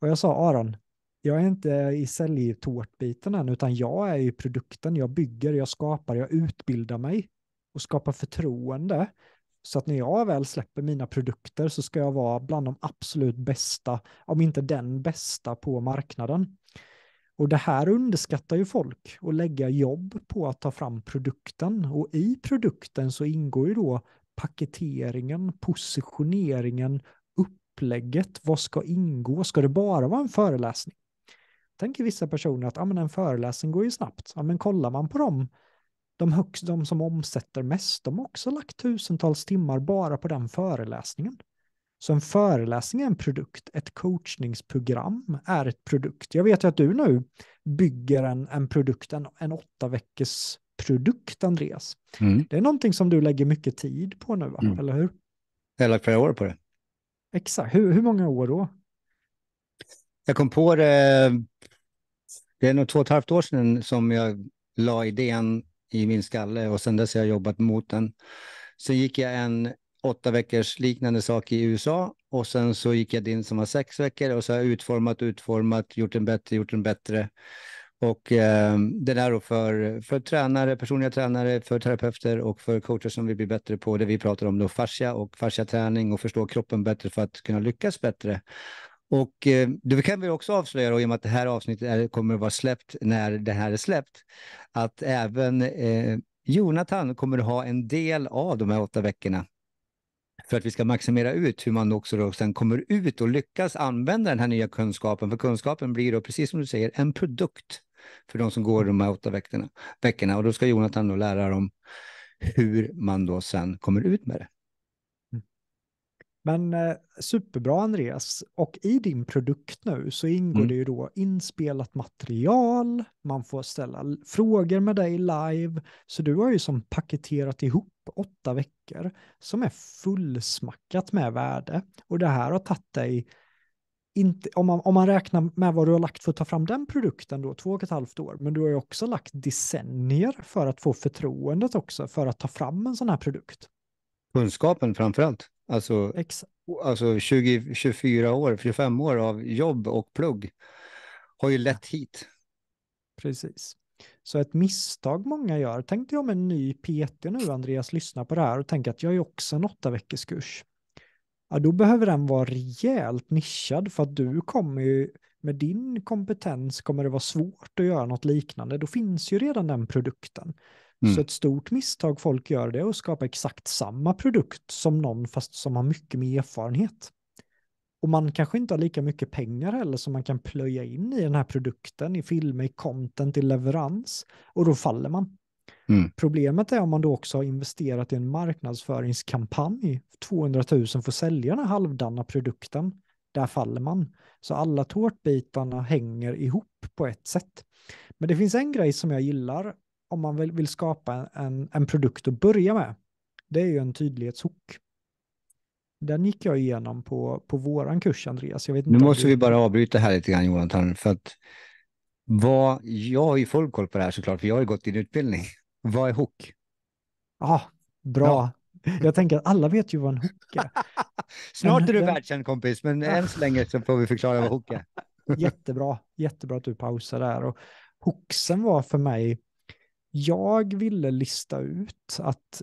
Och jag sa Aron, jag är inte i säljtårtbiten än, utan jag är i produkten, jag bygger, jag skapar, jag utbildar mig och skapar förtroende så att när jag väl släpper mina produkter så ska jag vara bland de absolut bästa, om inte den bästa på marknaden. Och det här underskattar ju folk och lägga jobb på att ta fram produkten. Och i produkten så ingår ju då paketeringen, positioneringen, upplägget. Vad ska ingå? Ska det bara vara en föreläsning? Tänker vissa personer att ah, men en föreläsning går ju snabbt. Ja, men kollar man på dem, de, högst, de som omsätter mest, de har också lagt tusentals timmar bara på den föreläsningen. Så en föreläsning är en produkt, ett coachningsprogram är ett produkt. Jag vet ju att du nu bygger en, en produkt, en, en åtta veckors produkt, Andreas. Mm. Det är någonting som du lägger mycket tid på nu, va? Mm. eller hur? Jag har lagt flera år på det. Exakt, hur, hur många år då? Jag kom på det, det är nog två och ett halvt år sedan som jag la idén i min skalle och sen dess har jag jobbat mot den. Sen gick jag en åtta veckors liknande sak i USA och sen så gick jag din som var sex veckor och så har jag utformat, utformat, gjort den bättre, gjort den bättre. Och eh, den är då för, för tränare, personliga tränare, för terapeuter och för coacher som vill bli bättre på det vi pratar om då, fascia och fasciaträning och förstå kroppen bättre för att kunna lyckas bättre. Och eh, det kan vi också avslöja, i och med att det här avsnittet är, kommer att vara släppt när det här är släppt, att även eh, Jonathan kommer att ha en del av de här åtta veckorna för att vi ska maximera ut hur man också då sen kommer ut och lyckas använda den här nya kunskapen. För kunskapen blir då, precis som du säger, en produkt för de som går de här åtta veckorna. Och då ska Jonathan då lära dem hur man då sen kommer ut med det. Men eh, superbra Andreas, och i din produkt nu så ingår mm. det ju då inspelat material, man får ställa frågor med dig live, så du har ju som paketerat ihop åtta veckor som är fullsmackat med värde. Och det här har tagit dig, inte, om, man, om man räknar med vad du har lagt för att ta fram den produkten då, två och ett halvt år, men du har ju också lagt decennier för att få förtroendet också för att ta fram en sån här produkt. Kunskapen framförallt? Alltså, alltså 20, 24 år, 25 år av jobb och plugg har ju lett hit. Precis. Så ett misstag många gör, tänkte jag med en ny PT nu, Andreas, lyssna på det här och tänka att jag är också en åtta veckors kurs. Ja, då behöver den vara rejält nischad för att du kommer ju, med din kompetens kommer det vara svårt att göra något liknande. Då finns ju redan den produkten. Mm. Så ett stort misstag folk gör det och skapar exakt samma produkt som någon fast som har mycket mer erfarenhet. Och man kanske inte har lika mycket pengar heller som man kan plöja in i den här produkten, i filmer, i content, i leverans. Och då faller man. Mm. Problemet är om man då också har investerat i en marknadsföringskampanj, 200 000 får sälja den här halvdana produkten, där faller man. Så alla tårtbitarna hänger ihop på ett sätt. Men det finns en grej som jag gillar om man vill, vill skapa en, en produkt att börja med, det är ju en tydlighetshook. Den gick jag igenom på, på våran kurs, Andreas. nu måste du... vi bara avbryta här lite grann, Jonathan, för att vad, jag har ju full koll på det här såklart, för jag har ju gått din utbildning. Vad är hook? Ah, bra. Ja, bra. Jag tänker att alla vet ju vad en hook är. Snart är du världskänd kompis, men än så länge så får vi förklara vad hook är. jättebra, jättebra att du pausar där. Och hooksen var för mig jag ville lista ut att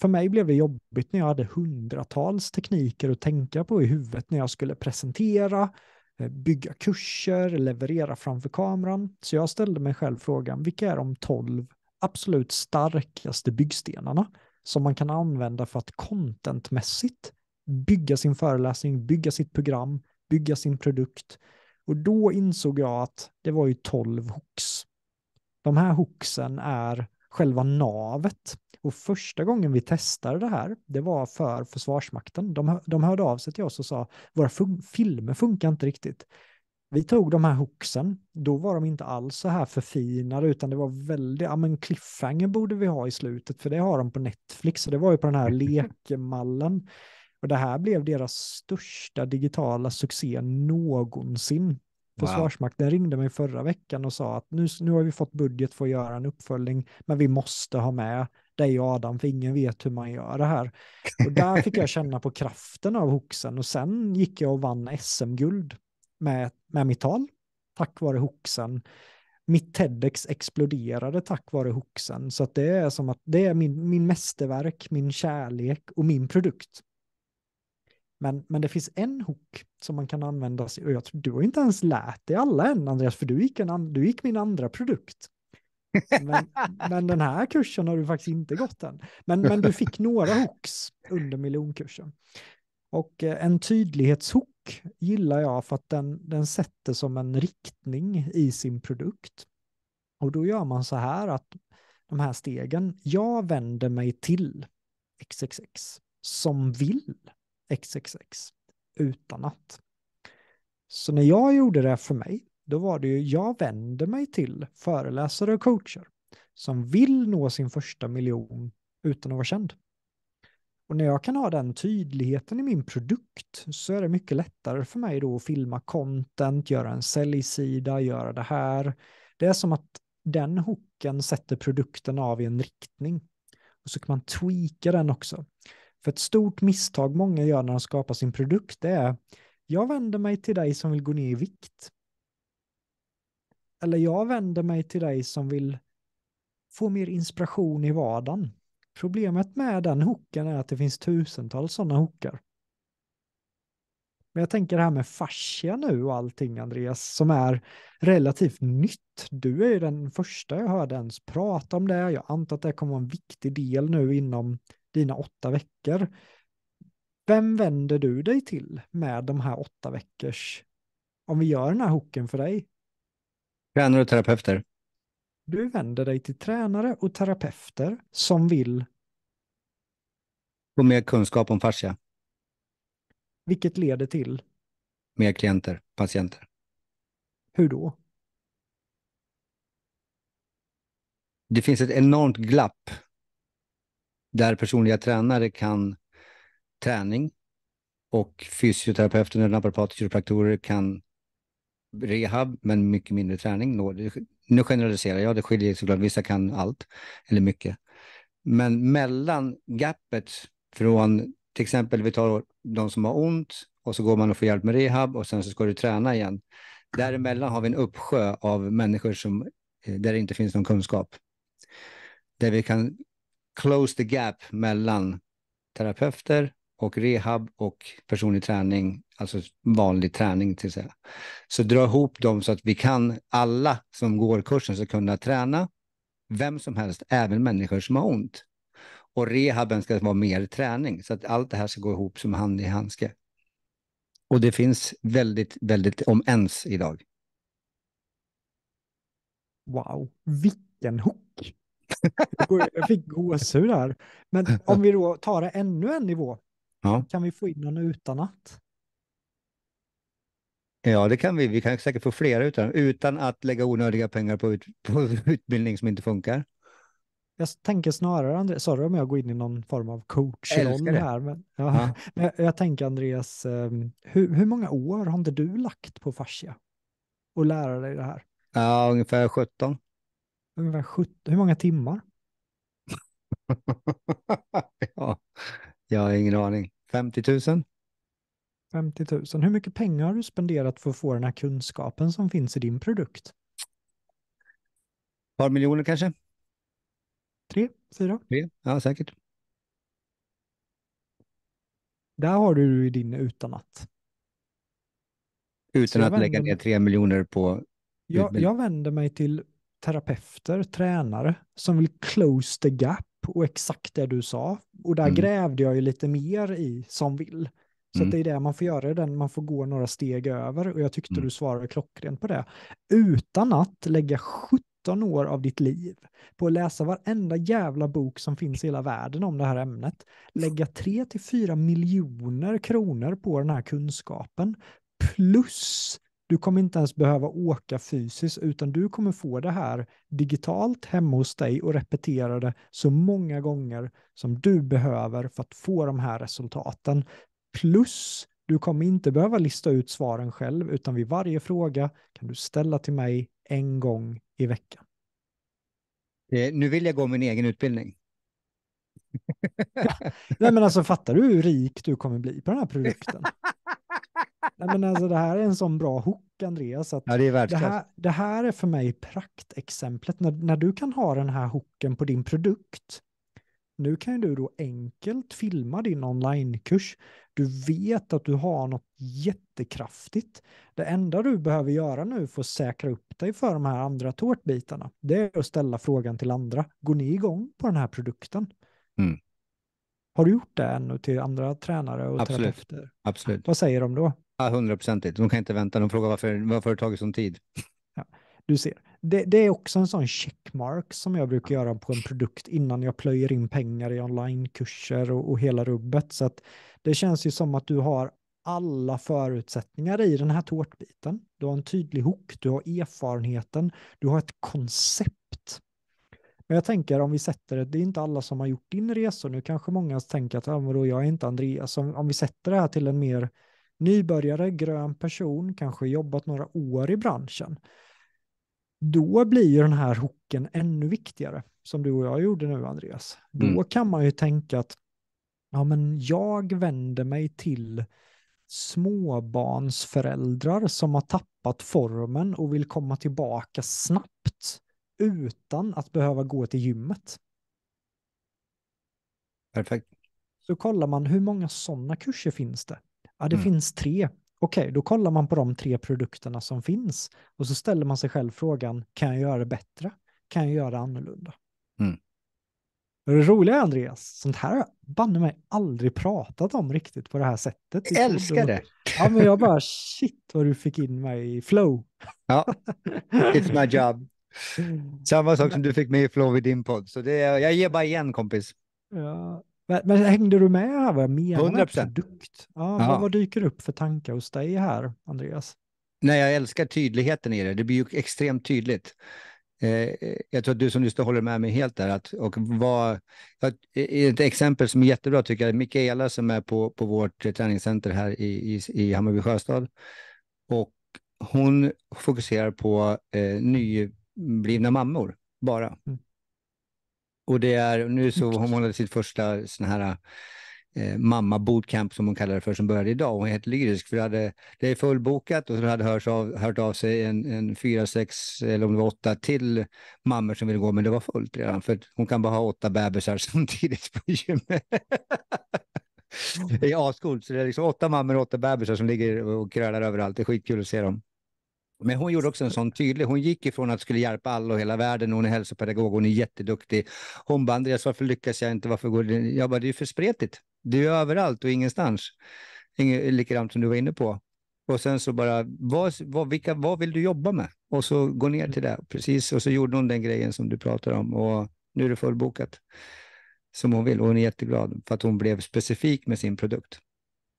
för mig blev det jobbigt när jag hade hundratals tekniker att tänka på i huvudet när jag skulle presentera, eh, bygga kurser, leverera framför kameran. Så jag ställde mig själv frågan, vilka är de tolv absolut starkaste byggstenarna som man kan använda för att contentmässigt bygga sin föreläsning, bygga sitt program, bygga sin produkt. Och då insåg jag att det var ju tolv hooks de här hooksen är själva navet. Och första gången vi testade det här, det var för Försvarsmakten. De, de hörde av sig till oss och sa, våra fun filmer funkar inte riktigt. Vi tog de här hooksen, då var de inte alls så här förfinade utan det var väldigt, ja men cliffhanger borde vi ha i slutet för det har de på Netflix och det var ju på den här lekmallen. Och det här blev deras största digitala succé någonsin. Försvarsmakten wow. ringde mig förra veckan och sa att nu, nu har vi fått budget för att göra en uppföljning, men vi måste ha med dig och Adam, för ingen vet hur man gör det här. Och där fick jag känna på kraften av hoxen och sen gick jag och vann SM-guld med, med mitt tal, tack vare hoxen. Mitt TEDx exploderade tack vare hoxen, så att det är som att det är min, min mästerverk, min kärlek och min produkt. Men, men det finns en hook som man kan använda sig av. du har inte ens lärt dig alla än Andreas, för du gick, en, du gick min andra produkt. Men, men, den här kursen har du faktiskt inte gått än. Men, men du fick några hooks under miljonkursen. Och eh, en tydlighetshook gillar jag för att den, den sätter som en riktning i sin produkt. Och då gör man så här att de här stegen, jag vänder mig till XXX som vill XXX utan att. Så när jag gjorde det för mig, då var det ju jag vänder mig till föreläsare och coacher som vill nå sin första miljon utan att vara känd. Och när jag kan ha den tydligheten i min produkt så är det mycket lättare för mig då att filma content, göra en säljsida, göra det här. Det är som att den hooken sätter produkten av i en riktning. Och så kan man tweaka den också. För ett stort misstag många gör när de skapar sin produkt det är jag vänder mig till dig som vill gå ner i vikt. Eller jag vänder mig till dig som vill få mer inspiration i vardagen. Problemet med den hooken är att det finns tusentals sådana hookar. Men jag tänker det här med fascia nu och allting, Andreas, som är relativt nytt. Du är ju den första jag hörde ens prata om det. Jag antar att det kommer vara en viktig del nu inom dina åtta veckor. Vem vänder du dig till med de här åtta veckors, om vi gör den här hooken för dig? Tränare och terapeuter. Du vänder dig till tränare och terapeuter som vill få mer kunskap om fascia. Vilket leder till? Mer klienter, patienter. Hur då? Det finns ett enormt glapp där personliga tränare kan träning och fysioterapeuter, naprapater, och kiropraktorer kan rehab, men mycket mindre träning. Nu generaliserar jag, det skiljer såklart, vissa kan allt eller mycket. Men mellan gapet från till exempel, vi tar de som har ont och så går man och får hjälp med rehab och sen så ska du träna igen. Däremellan har vi en uppsjö av människor som, eh, där det inte finns någon kunskap. Där vi kan close the gap mellan terapeuter och rehab och personlig träning, alltså vanlig träning till säga. Så dra ihop dem så att vi kan, alla som går kursen ska kunna träna, vem som helst, även människor som har ont. Och rehaben ska vara mer träning, så att allt det här ska gå ihop som hand i handske. Och det finns väldigt, väldigt, om ens idag. Wow, vilken hook! Jag fick gåshud här. Men om vi då tar det ännu en nivå, ja. kan vi få in någon utan att? Ja, det kan vi. Vi kan säkert få flera utan, utan att lägga onödiga pengar på, ut, på utbildning som inte funkar. Jag tänker snarare, André, sorry om jag går in i någon form av coachroll här, men, ja, ja. jag tänker Andreas, ehm, hur, hur många år har inte du lagt på fascia och lära dig det här? Ja, ungefär 17 ungefär 70, hur många timmar? ja, jag har ingen aning. 50 000? 50 000. Hur mycket pengar har du spenderat för att få den här kunskapen som finns i din produkt? Ett par miljoner kanske? Tre, fyra? Tre, ja säkert. Där har du i din utan att. Utan att lägga ner tre miljoner på... Jag, jag vänder mig till terapeuter, tränare som vill close the gap och exakt det du sa. Och där mm. grävde jag ju lite mer i som vill. Så mm. det är det man får göra, den man får gå några steg över och jag tyckte mm. du svarade klockrent på det. Utan att lägga 17 år av ditt liv på att läsa varenda jävla bok som finns i hela världen om det här ämnet, lägga 3 4 miljoner kronor på den här kunskapen, plus du kommer inte ens behöva åka fysiskt, utan du kommer få det här digitalt hemma hos dig och repetera det så många gånger som du behöver för att få de här resultaten. Plus, du kommer inte behöva lista ut svaren själv, utan vid varje fråga kan du ställa till mig en gång i veckan. Eh, nu vill jag gå min egen utbildning. Ja. Nej, men alltså fattar du hur rik du kommer bli på den här produkten? Nej, men alltså, det här är en sån bra hook, Andreas. Att ja, det, är det, här, det här är för mig praktexemplet. När, när du kan ha den här hooken på din produkt, nu kan du då enkelt filma din onlinekurs. Du vet att du har något jättekraftigt. Det enda du behöver göra nu för att säkra upp dig för de här andra tårtbitarna, det är att ställa frågan till andra. Går ni igång på den här produkten? Mm. Har du gjort det ännu till andra tränare och Absolut. terapeuter? Absolut. Vad säger de då? Ja, hundraprocentigt. De kan inte vänta. De frågar varför, varför det tagit sån tid. Ja, du ser. Det, det, är också en sån checkmark som jag brukar göra på en produkt innan jag plöjer in pengar i onlinekurser och, och hela rubbet. Så att det känns ju som att du har alla förutsättningar i den här tårtbiten. Du har en tydlig hook, du har erfarenheten, du har ett koncept. Men jag tänker om vi sätter det, det är inte alla som har gjort din resa nu, kanske många tänker att ah, vadå, jag är inte Andreas, om, om vi sätter det här till en mer nybörjare, grön person, kanske jobbat några år i branschen, då blir ju den här hooken ännu viktigare, som du och jag gjorde nu, Andreas. Då mm. kan man ju tänka att ja, men jag vänder mig till småbarnsföräldrar som har tappat formen och vill komma tillbaka snabbt utan att behöva gå till gymmet. Perfekt. Så kollar man hur många sådana kurser finns det? Ja, det mm. finns tre. Okej, okay, då kollar man på de tre produkterna som finns och så ställer man sig själv frågan, kan jag göra det bättre? Kan jag göra annorlunda? Mm. Det roliga är Andreas, sånt här har jag banne mig aldrig pratat om riktigt på det här sättet. Jag älskar det. Ja, men jag bara shit vad du fick in mig i flow. Ja, it's my job. Samma sak som du fick med i flow i din podd, så det, jag ger bara igen kompis. Ja, men hängde du med här vad jag menar? 100 procent. Ja, ja. Vad, dyker upp för tankar hos dig här, Andreas? Nej, jag älskar tydligheten i det. Det blir ju extremt tydligt. Eh, jag tror att du som just håller med mig helt där. Att, och vad, eh, ett exempel som är jättebra tycker jag är Mikaela som är på, på vårt träningscenter här i, i, i Hammarby Sjöstad. Och hon fokuserar på eh, nyblivna mammor bara. Mm. Och det är, nu så har hon sitt första sån här eh, mamma bootcamp som hon kallar det för som började idag. Hon är helt lyrisk för det, hade, det är fullbokat och så hade hört av, hört av sig en, en fyra, sex eller om det var åtta till mammor som ville gå men det var fullt redan för hon kan bara ha åtta bebisar samtidigt på gymmet. Det är ascoolt, så det är liksom åtta mammor och åtta bebisar som ligger och krölar överallt. Det är skitkul att se dem. Men hon gjorde också en sån tydlig, hon gick ifrån att skulle hjälpa alla och hela världen, hon är hälsopedagog, hon är jätteduktig. Hon bara, Andreas varför lyckas jag inte, varför går det? Jag bara, det är för spretigt. Det är överallt och ingenstans. Ingen, likadant som du var inne på. Och sen så bara, vad, vad, vilka, vad vill du jobba med? Och så gå ner till det, precis. Och så gjorde hon den grejen som du pratar om och nu är det fullbokat. Som hon vill och hon är jätteglad för att hon blev specifik med sin produkt.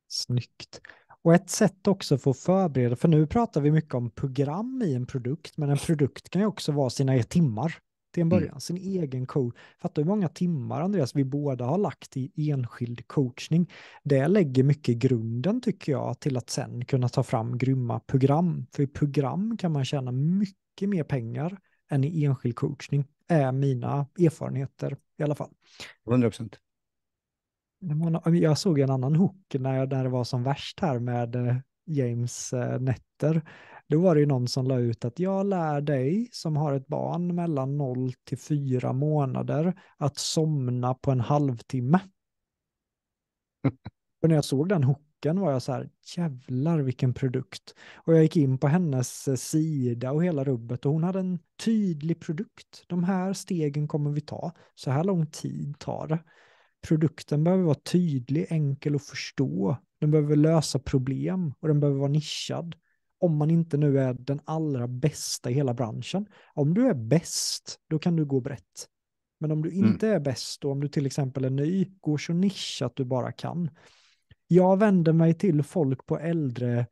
Snyggt. Och ett sätt också för att förbereda, för nu pratar vi mycket om program i en produkt, men en produkt kan ju också vara sina e-, timmar till en mm. början, mm. sin egen coach. Fattar du hur många timmar, Andreas, vi båda har lagt i enskild coachning. Det lägger mycket grunden, tycker jag, till att sen kunna ta fram grymma program. För i program kan man tjäna mycket mer pengar än i enskild coachning, är mina erfarenheter i alla fall. 100 procent jag såg en annan hook när, det var som värst här med eh, James eh, nätter. Då var det ju någon som la ut att jag lär dig som har ett barn mellan 0 till 4 månader att somna på en halvtimme. Och när jag såg den hooken var jag så här, jävlar vilken produkt. Och jag gick in på hennes eh, sida och hela rubbet och hon hade en tydlig produkt. De här stegen kommer vi ta, så här lång tid tar det produkten behöver vara tydlig, enkel att förstå. Den behöver lösa problem och den behöver vara nischad. Om man inte nu är den allra bästa i hela branschen. Om du är bäst, då kan du gå brett. Men om du mm. inte mm. är bäst och om du till exempel är ny, gå så nischat du bara kan. Jag vänder mig till folk på äldre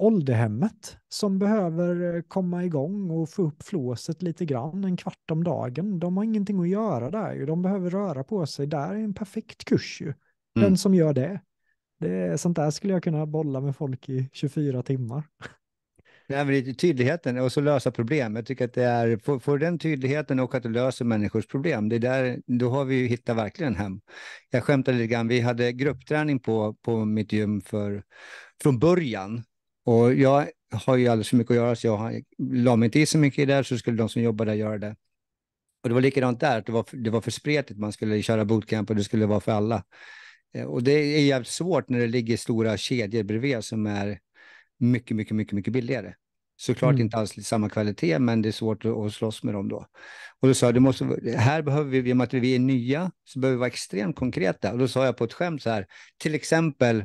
ålderhemmet som behöver eh, komma igång och få upp flåset lite grann en kvart om dagen. De har ingenting att göra där ju. De behöver röra på sig. Där är en perfekt kurs ju. Den mm. som gör det. det. Sånt där skulle jag kunna bolla med folk i 24 timmar. Nej, men tydligheten och så lösa problem. Jag tycker att det är, får, får den tydligheten och att du löser människors problem, det där, då har vi ju hittat verkligen hem. Jag skämtade lite grann, vi hade gruppträning på, på mitt gym för, från början och jag har ju alldeles för mycket att göra, så jag la mig inte i så mycket där, så skulle de som jobbar där göra det. Och det var likadant där, det var, det var för spretigt, man skulle köra bootcamp och det skulle vara för alla. Eh, och det är jävligt svårt när det ligger stora kedjor bredvid som är mycket, mycket, mycket, mycket billigare. Såklart mm. inte alls samma kvalitet, men det är svårt att, att slåss med dem då. Och då sa jag, det måste, här behöver vi, i och med att vi är nya, så behöver vi vara extremt konkreta. Och då sa jag på ett skämt så här, till exempel,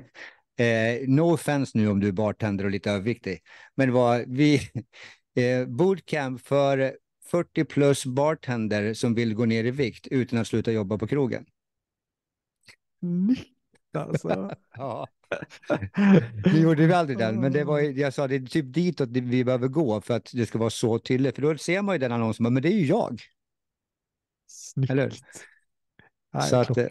Eh, no offense nu om du är bartender och lite överviktig, men var vi, eh, bootcamp för 40 plus bartender som vill gå ner i vikt utan att sluta jobba på krogen. Nytt alltså. ja. Nu gjorde vi aldrig den, men det var, jag sa det är typ ditåt vi behöver gå för att det ska vara så tydligt. För då ser man ju den annonsen, men det är ju jag. Snyggt så att, eh,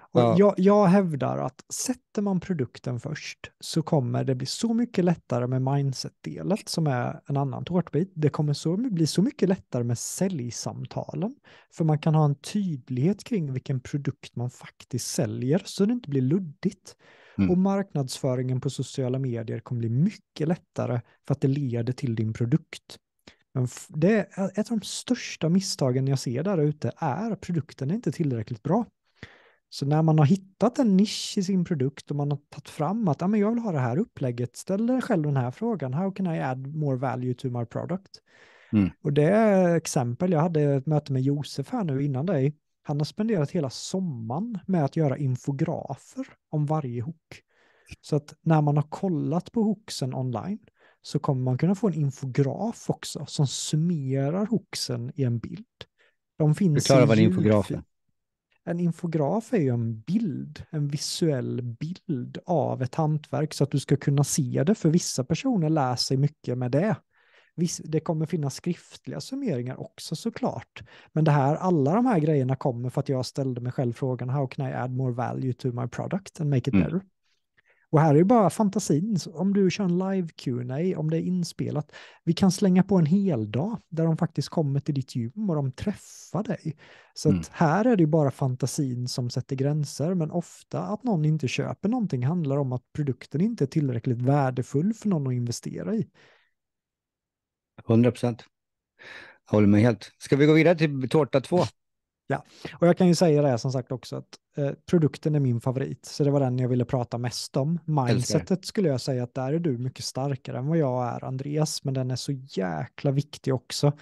och ja. jag, jag hävdar att sätter man produkten först så kommer det bli så mycket lättare med mindset-delen som är en annan tårtbit. Det kommer så, bli så mycket lättare med säljsamtalen för man kan ha en tydlighet kring vilken produkt man faktiskt säljer så det inte blir luddigt. Mm. Och marknadsföringen på sociala medier kommer bli mycket lättare för att det leder till din produkt. Men det är ett av de största misstagen jag ser där ute är att produkten är inte tillräckligt bra. Så när man har hittat en nisch i sin produkt och man har tagit fram att ah, men jag vill ha det här upplägget, ställ dig själv den här frågan, how can I add more value to my product? Mm. Och det är exempel, jag hade ett möte med Josef här nu innan dig, han har spenderat hela sommaren med att göra infografer om varje hook. Så att när man har kollat på hooksen online så kommer man kunna få en infograf också som summerar hoxen i en bild. De finns Förklara vad en infograf är. En infograf är ju en bild, en visuell bild av ett hantverk så att du ska kunna se det, för vissa personer lär sig mycket med det. Det kommer finnas skriftliga summeringar också såklart. Men det här, alla de här grejerna kommer för att jag ställde mig själv frågan, how can I add more value to my product and make it mm. better? Och här är ju bara fantasin. Om du kör en live Q&A, om det är inspelat, vi kan slänga på en hel dag där de faktiskt kommer till ditt gym och de träffar dig. Så mm. här är det ju bara fantasin som sätter gränser, men ofta att någon inte köper någonting handlar om att produkten inte är tillräckligt värdefull för någon att investera i. 100 procent. Jag håller med helt. Ska vi gå vidare till tårta två? Ja, och jag kan ju säga det som sagt också att eh, produkten är min favorit, så det var den jag ville prata mest om. Mindsetet skulle jag säga att där är du mycket starkare än vad jag är, Andreas, men den är så jäkla viktig också.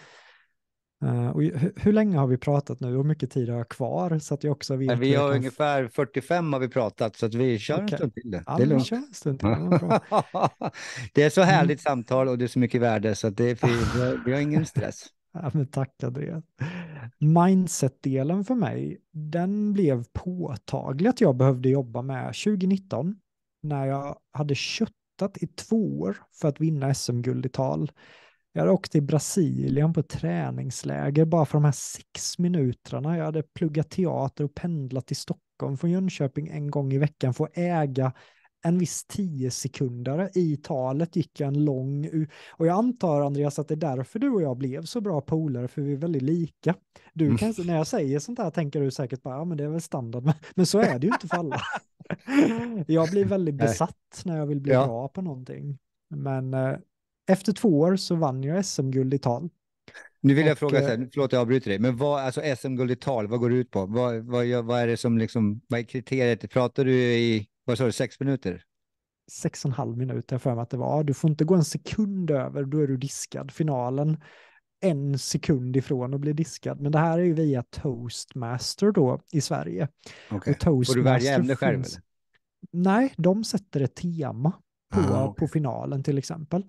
Uh, och hur, hur, länge har vi pratat nu och hur mycket tid har jag kvar? Så att jag också vet vi har kan... ungefär 45 har vi pratat så att vi kör okay. en stund till. Det, det är lugnt. en stund till. det är så härligt mm. samtal och det är så mycket värde så att det är, vi, vi har ingen stress. Ja, men tack Andreas. Mindset-delen för mig, den blev påtaglig att jag behövde jobba med 2019 när jag hade köttat i två år för att vinna SM-guld i tal. Jag hade åkt till Brasilien på träningsläger bara för de här sex minuterna. Jag hade pluggat teater och pendlat till Stockholm från Jönköping en gång i veckan för att äga en viss tio sekundare i talet gick en lång, och jag antar Andreas att det är därför du och jag blev så bra polare, för vi är väldigt lika. Du mm. kan, mm. när jag säger sånt här tänker du säkert bara, ja men det är väl standard, men, men så är det ju inte för alla. jag blir väldigt besatt när jag vill bli ja. bra på någonting. Men eh, efter två år så vann jag SM-guld i tal. Nu vill jag och, fråga, så eh, förlåt jag avbryter dig, men vad, alltså SM-guld i tal, vad går det ut på? Vad, vad, vad är det som liksom, vad är kriteriet? Pratar du i vad sa du, sex minuter? Sex och en halv minut, jag för mig att det var. Du får inte gå en sekund över, då är du diskad. Finalen en sekund ifrån att bli diskad. Men det här är ju via Toastmaster då i Sverige. Okay. Och Toastmaster får du välja ämne själv? Finns... Nej, de sätter ett tema på, ah, okay. på finalen till exempel.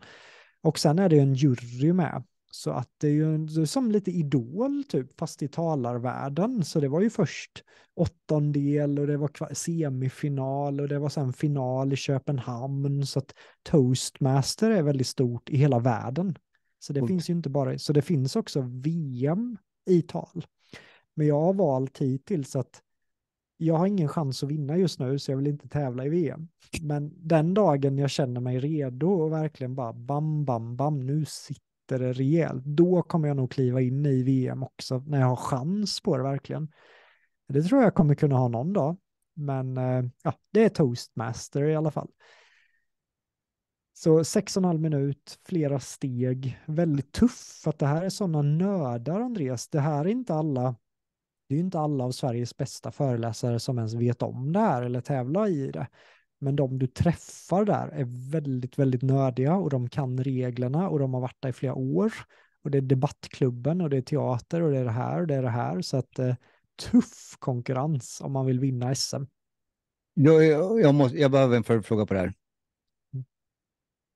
Och sen är det en jury med så att det är ju som lite idol typ, fast i talarvärlden. Så det var ju först åttondel och det var semifinal och det var sen final i Köpenhamn. Så att toastmaster är väldigt stort i hela världen. Så det mm. finns ju inte bara, så det finns också VM i tal. Men jag har valt hittills att jag har ingen chans att vinna just nu så jag vill inte tävla i VM. Men den dagen jag känner mig redo och verkligen bara bam, bam, bam, nu sitter sätter det rejält, då kommer jag nog kliva in i VM också när jag har chans på det verkligen. Det tror jag kommer kunna ha någon dag, men eh, ja, det är toastmaster i alla fall. Så sex och en halv minut, flera steg, väldigt tuff, för att det här är sådana nördar, Andreas. Det här är inte alla, det är inte alla av Sveriges bästa föreläsare som ens vet om det här eller tävlar i det. Men de du träffar där är väldigt, väldigt nördiga och de kan reglerna och de har varit där i flera år. Och det är debattklubben och det är teater och det är det här och det är det här. Så att eh, tuff konkurrens om man vill vinna SM. Jag, jag, måste, jag behöver en följdfråga på det här. Mm.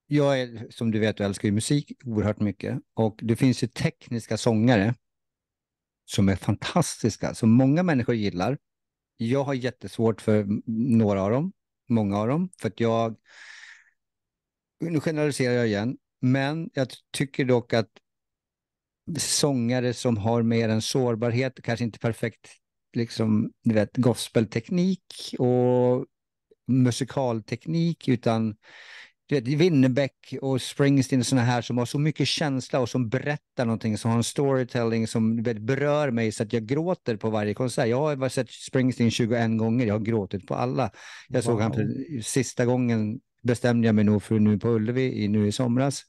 Jag är, som du vet, jag älskar ju musik oerhört mycket. Och det finns ju tekniska sångare som är fantastiska, som många människor gillar. Jag har jättesvårt för några av dem många av dem. För att jag, nu generaliserar jag igen, men jag tycker dock att sångare som har mer en sårbarhet, kanske inte perfekt liksom, du vet, gospelteknik och musikalteknik, utan Winnerbäck och Springsteen och sådana här som har så mycket känsla och som berättar någonting, som har en storytelling som berör mig så att jag gråter på varje konsert. Jag har sett Springsteen 21 gånger, jag har gråtit på alla. Jag såg wow. han sista gången, bestämde jag mig nog för nu på Ullevi i, nu i somras.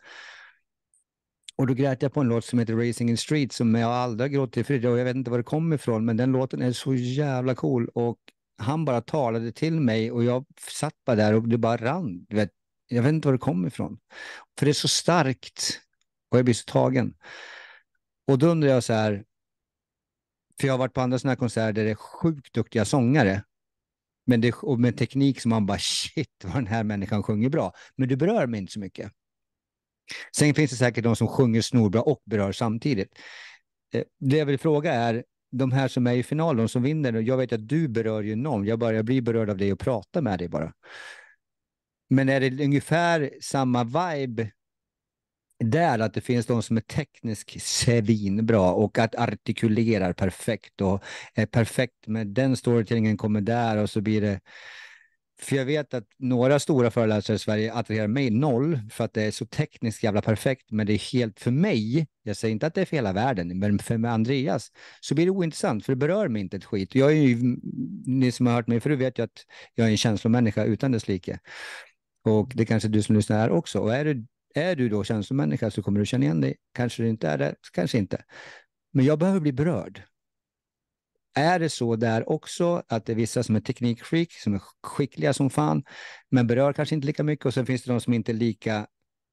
Och då grät jag på en låt som heter Racing in Street som jag aldrig har gråtit för och jag vet inte var det kommer ifrån, men den låten är så jävla cool och han bara talade till mig och jag satt bara där och det bara rann. Du vet, jag vet inte var det kom ifrån. För det är så starkt och jag blir så tagen. Och då undrar jag så här, för jag har varit på andra sådana här konserter där det är sjukt duktiga sångare. Men det, och med teknik som man bara shit vad den här människan sjunger bra. Men det berör mig inte så mycket. Sen finns det säkert de som sjunger snorbra och berör samtidigt. Eh, det jag vill fråga är, de här som är i final, de som vinner, jag vet att du berör ju någon. Jag, bara, jag blir berörd av dig och pratar med dig bara. Men är det ungefär samma vibe där? Att det finns de som är tekniskt svinbra och att artikulerar perfekt och är perfekt med den storytellingen kommer där och så blir det för jag vet att några stora föreläsare i Sverige attraherar mig noll för att det är så tekniskt jävla perfekt. Men det är helt för mig, jag säger inte att det är för hela världen, men för Andreas så blir det ointressant för det berör mig inte ett skit. Jag är ju, ni som har hört mig förut vet ju att jag är en känslomänniska utan dess like. Och det kanske du som lyssnar här också. Och är du, är du då känslomänniska så kommer du känna igen dig. Kanske du inte är det, kanske inte. Men jag behöver bli berörd. Är det så där också att det är vissa som är teknikfreak, som är skickliga som fan, men berör kanske inte lika mycket och sen finns det de som inte är lika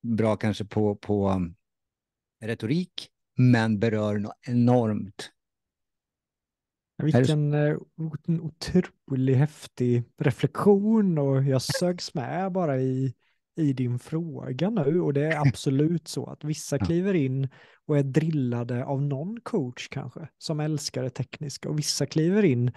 bra kanske på, på um, retorik, men berör enormt. Vilken det... Eh, otrolig häftig reflektion och jag sögs med bara i, i din fråga nu och det är absolut så att vissa kliver in och är drillade av någon coach kanske som älskar det tekniska och vissa kliver in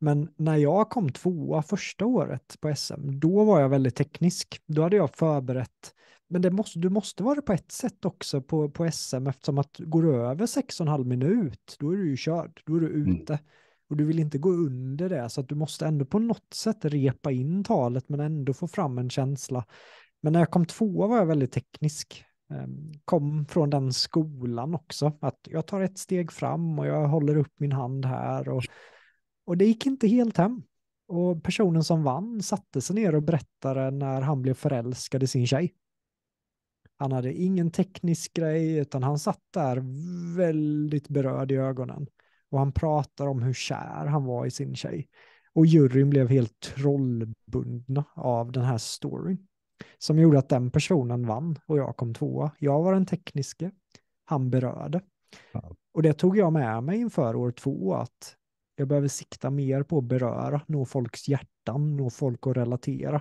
men när jag kom tvåa första året på SM, då var jag väldigt teknisk. Då hade jag förberett. Men det måste, du måste vara det på ett sätt också på, på SM eftersom att går du över 6,5 minut, då är du ju körd, då är du mm. ute. Mm och du vill inte gå under det, så att du måste ändå på något sätt repa in talet men ändå få fram en känsla. Men när jag kom tvåa var jag väldigt teknisk. Ehm, kom från den skolan också, att jag tar ett steg fram och jag håller upp min hand här. Och, och det gick inte helt hem. Och personen som vann satte sig ner och berättade när han blev förälskad i sin tjej. Han hade ingen teknisk grej, utan han satt där väldigt berörd i ögonen. Och han pratar om hur kär han var i sin tjej. Och juryn blev helt trollbundna av den här storyn. Som gjorde att den personen vann och jag kom tvåa. Jag var den tekniske, han berörde. Och det tog jag med mig inför år två, att jag behöver sikta mer på att beröra, nå folks hjärtan, nå folk att relatera.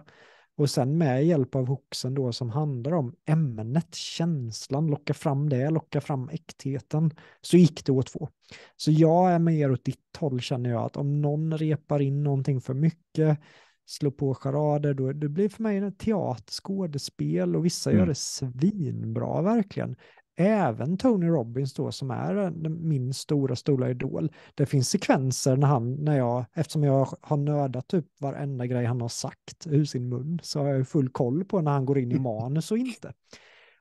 Och sen med hjälp av hooksen då som handlar om ämnet, känslan, locka fram det, locka fram äktheten, så gick det åt två. Så jag är mer åt ditt håll känner jag, att om någon repar in någonting för mycket, slår på charader, då, det blir för mig en teater, skådespel och vissa mm. gör det svinbra verkligen även Tony Robbins då som är min stora, stora idol. Det finns sekvenser när han, när jag, eftersom jag har nördat typ varenda grej han har sagt ur sin mun, så har jag full koll på när han går in i mm. manus och inte.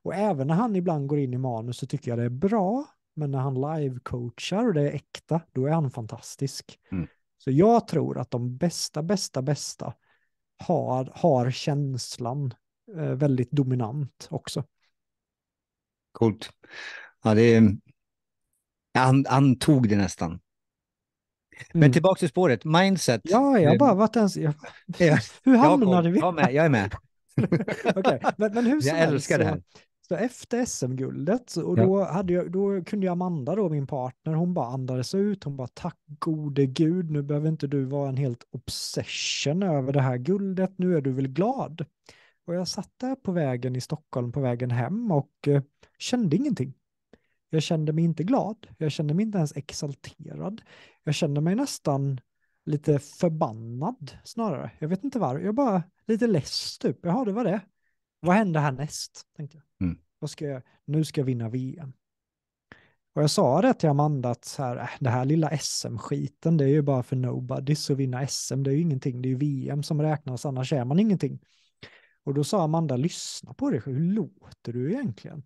Och även när han ibland går in i manus så tycker jag det är bra, men när han live-coachar och det är äkta, då är han fantastisk. Mm. Så jag tror att de bästa, bästa, bästa har, har känslan eh, väldigt dominant också. Coolt. Ja, det, han, han tog det nästan. Men mm. tillbaka till spåret, mindset. Ja, jag eh, bara varit ens... Jag, hur hamnade vi jag, med, jag är med. okay. men, men hur som jag älskar helst, det här. Så efter SM-guldet, och ja. då, hade jag, då kunde ju Amanda, då, min partner, hon bara andades ut, hon bara tack gode gud, nu behöver inte du vara en helt obsession över det här guldet, nu är du väl glad. Och jag satt där på vägen i Stockholm på vägen hem och eh, kände ingenting. Jag kände mig inte glad, jag kände mig inte ens exalterad. Jag kände mig nästan lite förbannad snarare. Jag vet inte varför, jag bara lite less typ. Jaha, det var det. Vad händer härnäst? Tänkte jag. Mm. Vad ska jag, nu ska jag vinna VM. Och jag sa det till Amanda att så här, äh, det här lilla SM-skiten, det är ju bara för nobodies att vinna SM, det är ju ingenting, det är ju VM som räknas, annars är man ingenting. Och då sa Amanda, lyssna på dig hur låter du egentligen?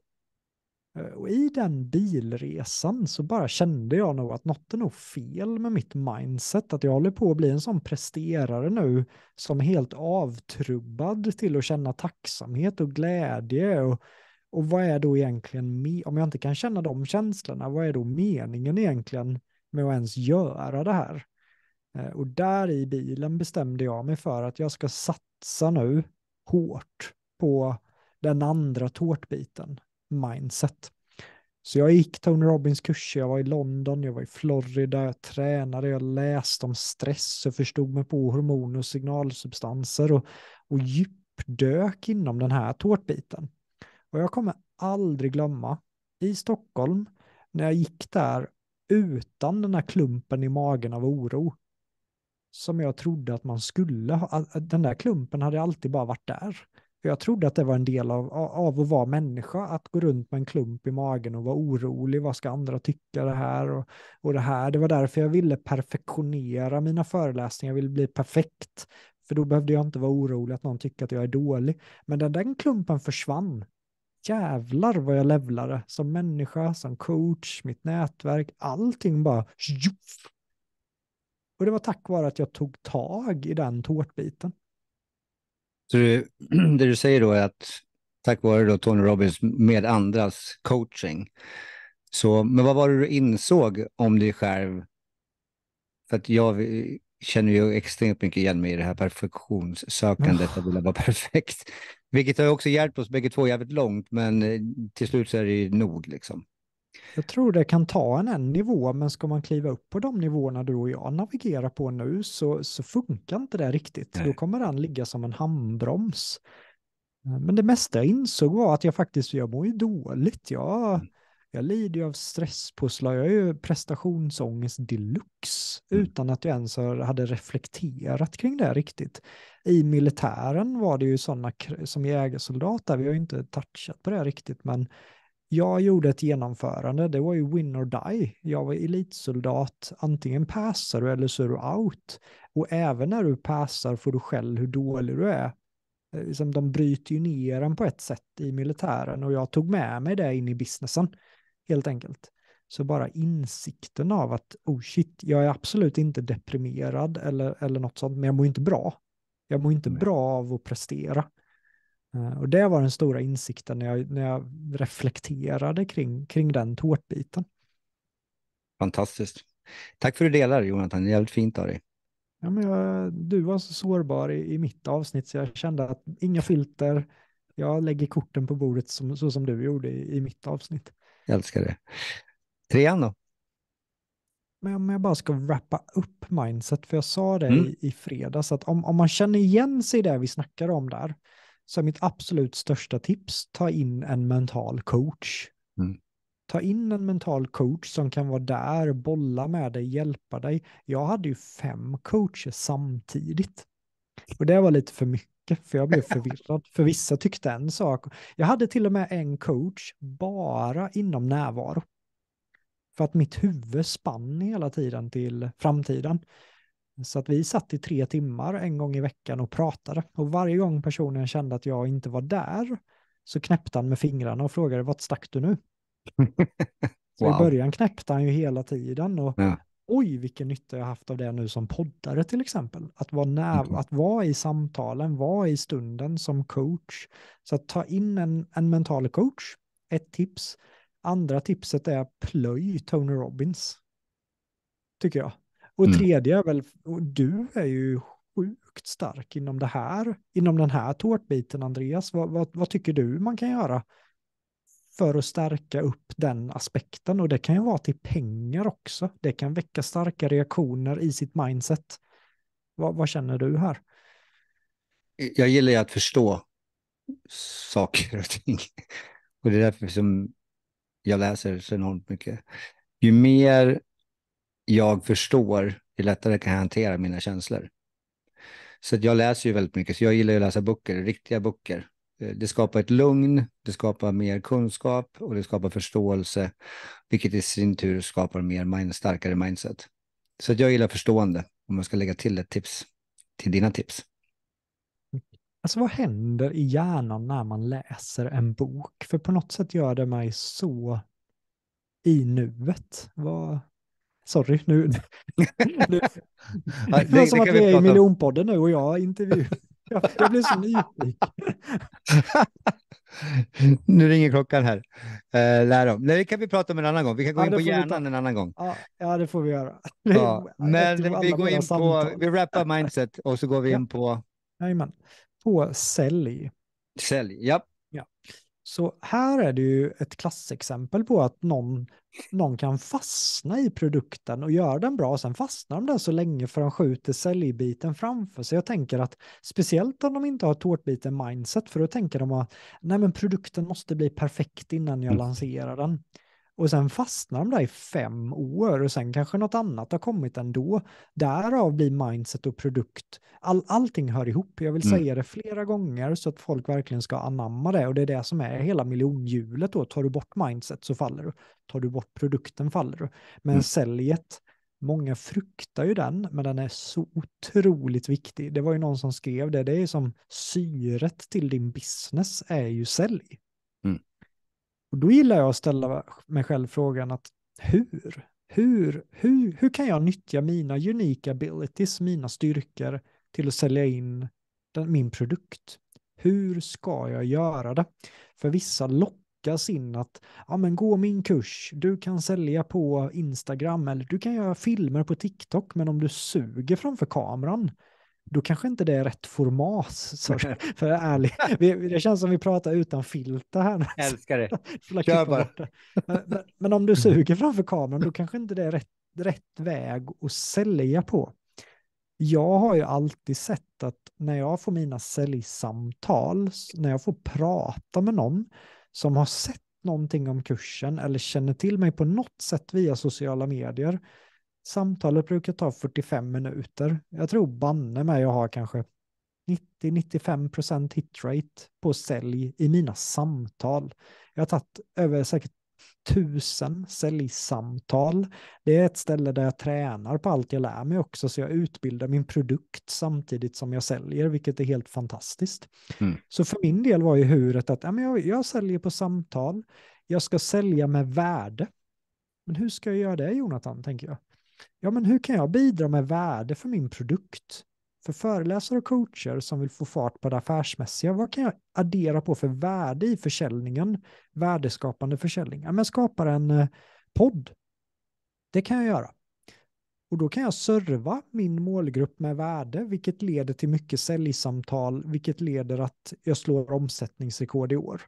Eh, och i den bilresan så bara kände jag nog att något är nog fel med mitt mindset, att jag håller på att bli en sån presterare nu som är helt avtrubbad till att känna tacksamhet och glädje och, och vad är då egentligen, om jag inte kan känna de känslorna, vad är då meningen egentligen med att ens göra det här? Eh, och där i bilen bestämde jag mig för att jag ska satsa nu hårt på den andra tårtbiten, mindset. Så jag gick Tony Robbins kurser, jag var i London, jag var i Florida, jag tränade, jag läste om stress, och förstod mig på hormoner och signalsubstanser och, och djupdök inom den här tårtbiten. Och jag kommer aldrig glömma i Stockholm när jag gick där utan den här klumpen i magen av oro som jag trodde att man skulle ha. Den där klumpen hade alltid bara varit där. jag trodde att det var en del av, av att vara människa, att gå runt med en klump i magen och vara orolig. Vad ska andra tycka det här och, och det här? Det var därför jag ville perfektionera mina föreläsningar, jag ville bli perfekt. För då behövde jag inte vara orolig att någon tycker att jag är dålig. Men den, den klumpen försvann. Jävlar vad jag levlade som människa, som coach, mitt nätverk, allting bara och det var tack vare att jag tog tag i den tårtbiten. Så det, det du säger då är att tack vare då Tony Robbins med andras coaching, så, men vad var det du insåg om dig själv? För att jag känner ju extremt mycket igen mig i det här perfektionssökandet, oh. att vilja vara perfekt. Vilket har också hjälpt oss bägge två jävligt långt, men eh, till slut så är det ju nog liksom. Jag tror det kan ta en en nivå, men ska man kliva upp på de nivåerna du och jag navigerar på nu så, så funkar inte det riktigt. Nej. Då kommer den ligga som en handbroms. Eh, men det mesta jag insåg var att jag faktiskt, jag mår ju dåligt. Jag, mm. jag lider ju av stresspåslag, jag är ju prestationsångest deluxe mm. utan att jag ens hade reflekterat kring det riktigt. I militären var det ju sådana, som jägarsoldat vi har ju inte touchat på det riktigt, men jag gjorde ett genomförande, det var ju win or die. Jag var elitsoldat, antingen passar du eller så är du out. Och även när du passar får du skäll hur dålig du är. Eh, liksom, de bryter ju ner en på ett sätt i militären och jag tog med mig det in i businessen, helt enkelt. Så bara insikten av att, oh shit, jag är absolut inte deprimerad eller, eller något sånt, men jag mår inte bra. Jag mår inte bra av att prestera. Eh, och det var den stora insikten när jag, när jag reflekterade kring, kring den tårtbiten. Fantastiskt. Tack för att du delar, Jonathan. Jävligt fint av dig. Ja, men jag, du var så sårbar i, i, mitt avsnitt så jag kände att inga filter, jag lägger korten på bordet som, så som du gjorde i, i mitt avsnitt. Jag älskar det. Trean då? Men om jag bara ska wrappa upp mindset, för jag sa det mm. i, i fredags, att om, om man känner igen sig i det vi snackar om där, så är mitt absolut största tips, ta in en mental coach. Mm. Ta in en mental coach som kan vara där, bolla med dig, hjälpa dig. Jag hade ju fem coacher samtidigt. Och det var lite för mycket, för jag blev förvirrad. för vissa tyckte en sak. Jag hade till och med en coach bara inom närvaro. För att mitt huvud spann hela tiden till framtiden. Så att vi satt i tre timmar en gång i veckan och pratade. Och varje gång personen kände att jag inte var där så knäppte han med fingrarna och frågade vart stack du nu? wow. I början knäppte han ju hela tiden och ja. oj vilken nytta jag haft av det nu som poddare till exempel. Att vara, när, mm. att vara i samtalen, vara i stunden som coach. Så att ta in en, en mental coach, ett tips. Andra tipset är plöj Tony Robbins. Tycker jag. Och mm. tredje är väl, och du är ju sjukt stark inom det här, inom den här tårtbiten Andreas. Vad, vad, vad, tycker du man kan göra för att stärka upp den aspekten? Och det kan ju vara till pengar också. Det kan väcka starka reaktioner i sitt mindset. Vad, vad känner du här? Jag gillar ju att förstå saker och ting. Och det är därför som jag läser så enormt mycket. Ju mer jag förstår, ju lättare kan jag hantera mina känslor. Så jag läser ju väldigt mycket, så jag gillar ju att läsa böcker, riktiga böcker. Eh, det skapar ett lugn, det skapar mer kunskap och det skapar förståelse, vilket i sin tur skapar mer mind, starkare mindset. Så jag gillar förstående, om jag ska lägga till ett tips till dina tips. Alltså vad händer i hjärnan när man läser en bok? För på något sätt gör det mig så i nuet. Vad, Sorry, nu... nu Nej, det, är som det att vi är i miljonpodden nu och jag intervjuar. Jag, jag blir så nyfiken. nu ringer klockan här. Uh, lär dem. Nej, det kan vi prata om en annan gång. Vi kan gå ja, in på hjärnan en annan gång. Ja, ja, det får vi göra. Ja, men typ vi går in samtal. på, vi rappar mindset och så går vi in på... Jajamän. På sälj. Sälj, ja. ja. Så här är det ju ett klassexempel på att någon, någon kan fastna i produkten och göra den bra. Sen fastnar de där så länge för de skjuter säljbiten framför sig. Jag tänker att speciellt om de inte har tårtbiten mindset för då tänker de att nej men produkten måste bli perfekt innan jag mm. lanserar den och sen fastnar de där i fem år och sen kanske något annat har kommit ändå. Därav blir mindset och produkt, all, allting hör ihop. Jag vill mm. säga det flera gånger så att folk verkligen ska anamma det och det är det som är hela miljonhjulet då. Tar du bort mindset så faller du. Tar du bort produkten faller du. Men mm. säljet, många fruktar ju den, men den är så otroligt viktig. Det var ju någon som skrev det, det är som syret till din business är ju sälj. Och då gillar jag att ställa mig själv frågan att hur? Hur, hur, hur kan jag nyttja mina unika abilities, mina styrkor till att sälja in den, min produkt? Hur ska jag göra det? För vissa lockas in att ja, men gå min kurs, du kan sälja på Instagram eller du kan göra filmer på TikTok, men om du suger framför kameran, då kanske inte det är rätt format. Sorry, för ärligt, det känns som vi pratar utan filter här. Jag älskar det. Kör bara. Men, men, om du mm. suger framför kameran, då kanske inte det är rätt, rätt väg att sälja på. Jag har ju alltid sett att när jag får mina säljsamtal, när jag får prata med någon som har sett någonting om kursen eller känner till mig på något sätt via sociala medier, Samtalet brukar ta 45 minuter. Jag tror banne mig jag har kanske 90-95% hitrate på sälj i mina samtal. Jag har tagit över säkert tusen säljsamtal. Det är ett ställe där jag tränar på allt jag lär mig också, så jag utbildar min produkt samtidigt som jag säljer, vilket är helt fantastiskt. Mm. Så för min del var ju huret att ja, men jag, jag säljer på samtal, jag ska sälja med värde. Men hur ska jag göra det, Jonathan, tänker jag ja men hur kan jag bidra med värde för min produkt? För föreläsare och coacher som vill få fart på det affärsmässiga, vad kan jag addera på för värde i försäljningen? Värdeskapande försäljning. Ja, men skapar en eh, podd. Det kan jag göra. Och då kan jag serva min målgrupp med värde, vilket leder till mycket säljsamtal, vilket leder att jag slår omsättningsrekord i år.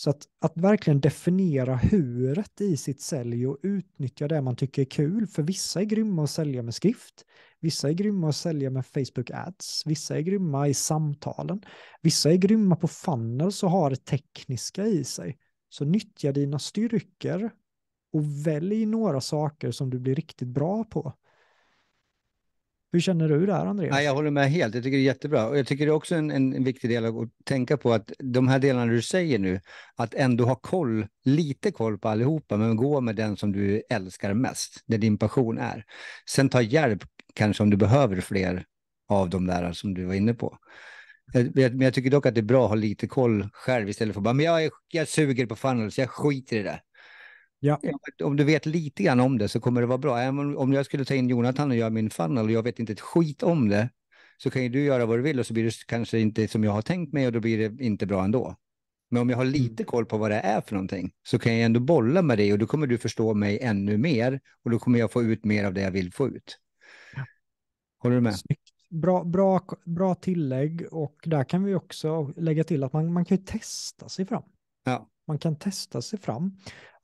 Så att, att verkligen definiera huret i sitt sälj och utnyttja det man tycker är kul, för vissa är grymma att sälja med skrift, vissa är grymma att sälja med Facebook ads, vissa är grymma i samtalen, vissa är grymma på funnels och har det tekniska i sig. Så nyttja dina styrkor och välj några saker som du blir riktigt bra på. Hur känner du där, Andreas? Nej, jag håller med helt. Jag tycker det är jättebra. Och jag tycker det är också en, en viktig del att tänka på att de här delarna du säger nu, att ändå ha koll, lite koll på allihopa, men gå med den som du älskar mest, där din passion är. Sen ta hjälp kanske om du behöver fler av de där som du var inne på. Men jag tycker dock att det är bra att ha lite koll själv istället för att bara, men jag, är, jag suger på funnels, jag skiter i det. Ja. Om du vet lite grann om det så kommer det vara bra. om jag skulle ta in Jonathan och göra min funnel och jag vet inte ett skit om det så kan ju du göra vad du vill och så blir det kanske inte som jag har tänkt mig och då blir det inte bra ändå. Men om jag har mm. lite koll på vad det är för någonting så kan jag ändå bolla med dig och då kommer du förstå mig ännu mer och då kommer jag få ut mer av det jag vill få ut. Ja. Håller du med? Bra, bra, bra tillägg och där kan vi också lägga till att man, man kan ju testa sig fram. Ja. Man kan testa sig fram.